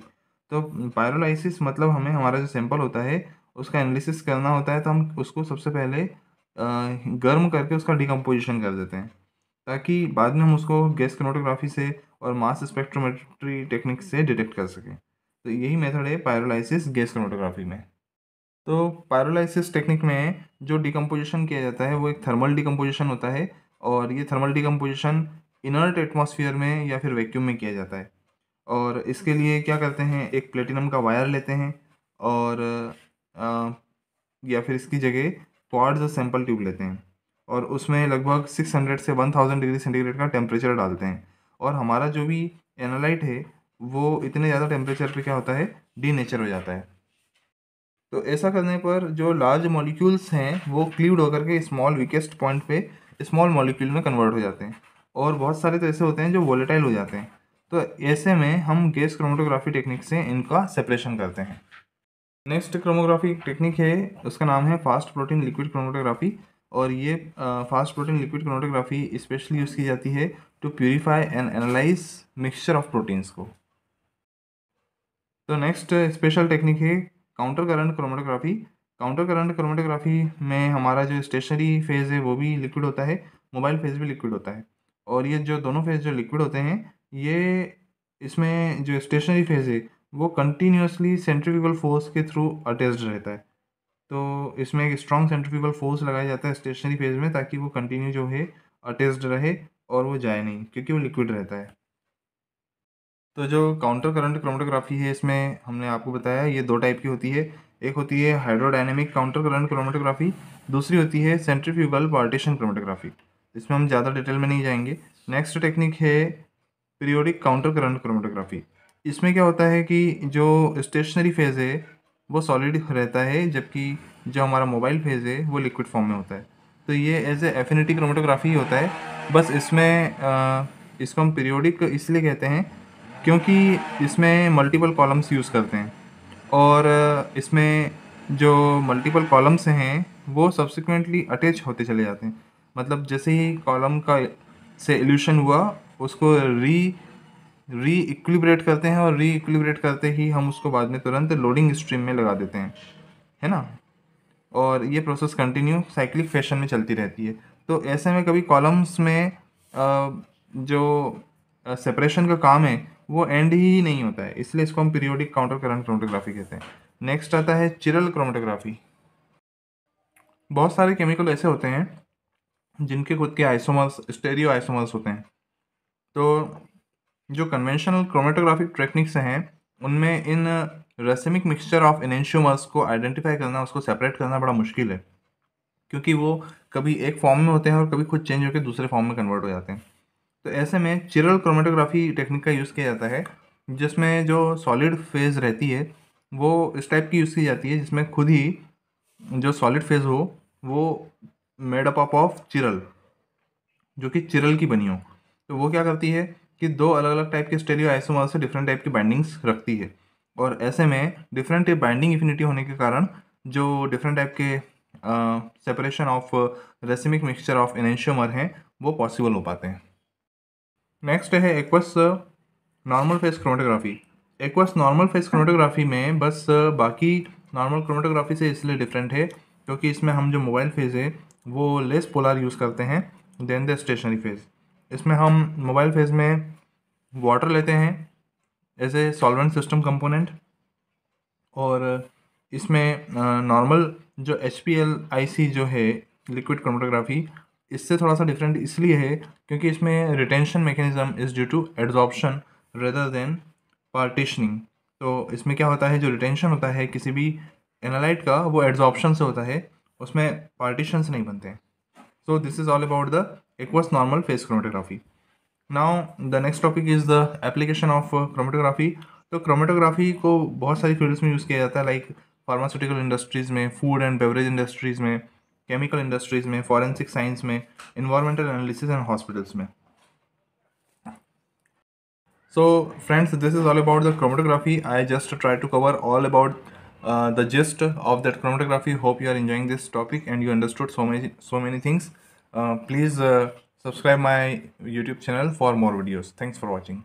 तो pyrolysis मतलब हमें हमारा जो sample होता है उसका analysis करना होता है तो हम उसको सबसे पहले गर्म करके उसका डिकम्पोजिशन कर देते हैं ताकि बाद में हम उसको गैस क्रोनोटोग्राफी से और मास स्पेक्ट्रोमेट्री टेक्निक से डिटेक्ट कर सकें तो यही मेथड है पायरोलाइसिस गैस क्रोनोटोग्राफी में तो पायरोलाइसिस टेक्निक में जो डिकम्पोजिशन किया जाता है वो एक थर्मल डिकम्पोजिशन होता है और ये थर्मल डिकम्पोजिशन इनर्ट एटमोसफियर में या फिर वैक्यूम में किया जाता है और इसके लिए क्या करते हैं एक प्लेटिनम का वायर लेते हैं और या फिर इसकी जगह क्वार्ट्स और सैम्पल ट्यूब लेते हैं और उसमें लगभग सिक्स हंड्रेड से वन थाउजेंड डिग्री सेंटीग्रेड का टेम्परेचर डालते हैं और हमारा जो भी एनालाइट है वो इतने ज़्यादा टेम्परेचर पे क्या होता है डी नेचर हो जाता है तो ऐसा करने पर जो लार्ज मॉलिक्यूल्स हैं वो क्लीवड होकर के स्मॉल वीकेस्ट पॉइंट पे स्मॉल मॉलिक्यूल में कन्वर्ट हो जाते हैं और बहुत सारे तो ऐसे होते हैं जो वोलेटाइल हो जाते हैं तो ऐसे में हम गैस क्रोमेटोग्राफी टेक्निक से इनका सेपरेशन करते हैं नेक्स्ट क्रोमोग्राफी टेक्निक है उसका नाम है फास्ट प्रोटीन लिक्विड क्रोमोटोग्राफी और ये fast protein liquid chromatography specially use की जाती है to purify and analyse mixture of proteins को तो नेक्स्ट स्पेशल टेक्निक है counter current chromatography counter current chromatography में हमारा जो स्टेशनरी फेज़ है वो भी लिक्विड होता है मोबाइल फेज़ भी लिक्विड होता है और ये जो दोनों फेज़ जो लिक्विड होते हैं ये इसमें जो स्टेशनरी फेज़ है वो कंटिन्यूसली सेंट्रीफ्यूगल फोर्स के थ्रू अटेस्ड रहता है तो इसमें एक स्ट्रॉन्ग सेंट्रीफ्यूगल फोर्स लगाया जाता है स्टेशनरी फेज में ताकि वो कंटिन्यू जो है अटेस्ड रहे और वो जाए नहीं क्योंकि वो लिक्विड रहता है तो जो काउंटर करंट क्रोमेटोग्राफी है इसमें हमने आपको बताया ये दो टाइप की होती है एक होती है हाइड्रोडाइनेमिक काउंटर करंट क्रोमेटोग्राफी दूसरी होती है सेंट्रीफ्यूगल पार्टीशन क्रोमेटोग्राफी इसमें हम ज़्यादा डिटेल में नहीं जाएंगे नेक्स्ट टेक्निक है पीरियोडिक काउंटर करंट क्रोमेटोग्राफी इसमें क्या होता है कि जो स्टेशनरी फेज़ है वो सॉलिड रहता है जबकि जो हमारा मोबाइल फेज़ है वो लिक्विड फॉर्म में होता है तो ये एज ए एफिनिटी क्रोमेटोग्राफी होता है बस इसमें इसको हम पीरियोडिक इसलिए कहते हैं क्योंकि इसमें मल्टीपल कॉलम्स यूज़ करते हैं और इसमें जो मल्टीपल कॉलम्स हैं वो सब्सिक्वेंटली अटैच होते चले जाते हैं मतलब जैसे ही कॉलम का से एल्यूशन हुआ उसको री री इक्विब्रेट करते हैं और री इक्विब्रेट करते ही हम उसको बाद में तुरंत लोडिंग स्ट्रीम में लगा देते हैं है ना और ये प्रोसेस कंटिन्यू साइक्लिक फैशन में चलती रहती है तो ऐसे में कभी कॉलम्स में जो सेपरेशन का काम है वो एंड ही नहीं होता है इसलिए इसको हम पीरियोडिक काउंटर करंट क्रोमेटोग्राफी कहते हैं नेक्स्ट आता है चिरल क्रोमेटोग्राफी बहुत सारे केमिकल ऐसे होते हैं जिनके खुद के आइसोमर्स स्टेरियो आइसोमर्स होते हैं तो जो कन्वेंशनल क्रोमेटोग्राफिक टेक्निक्स हैं उनमें इन रेसिमिक मिक्सचर ऑफ इनेंशियोमर्स को आइडेंटिफाई करना उसको सेपरेट करना बड़ा मुश्किल है क्योंकि वो कभी एक फॉर्म में होते हैं और कभी खुद चेंज होकर दूसरे फॉर्म में कन्वर्ट हो जाते हैं तो ऐसे में चिरल क्रोमेटोग्राफी टेक्निक का यूज़ किया जाता है जिसमें जो सॉलिड फेज़ रहती है वो इस टाइप की यूज़ की जाती है जिसमें खुद ही जो सॉलिड फेज़ हो वो मेडअप ऑफ चिरल जो कि चिरल की बनी हो तो वो क्या करती है कि दो अलग अलग टाइप के स्टेरियो आइसोमर से डिफरेंट टाइप की बाइंडिंग्स रखती है और ऐसे में डिफरेंट बाइंडिंग इफिनिटी होने के कारण जो डिफरेंट टाइप के separation of racemic mixture of enantiomer हैं वो पॉसिबल हो पाते हैं नेक्स्ट है aqueous normal phase chromatography aqueous normal phase chromatography में बस बाकी नॉर्मल क्रोमेटोग्राफी से इसलिए डिफरेंट है क्योंकि इसमें हम जो मोबाइल फेज़ है वो लेस पोलर यूज़ करते हैं देन द स्टेशनरी फेज़ इसमें हम मोबाइल फेज में वाटर लेते हैं as a solvent system component और इसमें नॉर्मल जो H P L I C जो है लिक्विड क्रोमेटोग्राफी इससे थोड़ा सा डिफरेंट इसलिए है क्योंकि इसमें retention mechanism is due to adsorption rather than partitioning तो इसमें क्या होता है जो रिटेंशन होता है किसी भी एनालाइट का वो एड्जॉर्प्शन से होता है उसमें पार्टीशन नहीं बनते हैं so this is all about the equus normal phase chromatography now the next topic is the application of chromatography तो क्रोमेटोग्राफी को बहुत सारी फील्ड्स में यूज़ किया जाता है लाइक फार्मास्यूटिकल इंडस्ट्रीज़ में फूड एंड बेवरेज इंडस्ट्रीज़ में केमिकल इंडस्ट्रीज़ में फॉरेंसिक साइंस में इन्वायरमेंटल एनालिसिस एंड हॉस्पिटल्स में so friends this is all about the chromatography i just try to cover all about uh, the gist of that chromatography hope you are enjoying this topic and you understood so many so many things Uh, please uh, subscribe my youtube channel for more videos thanks for watching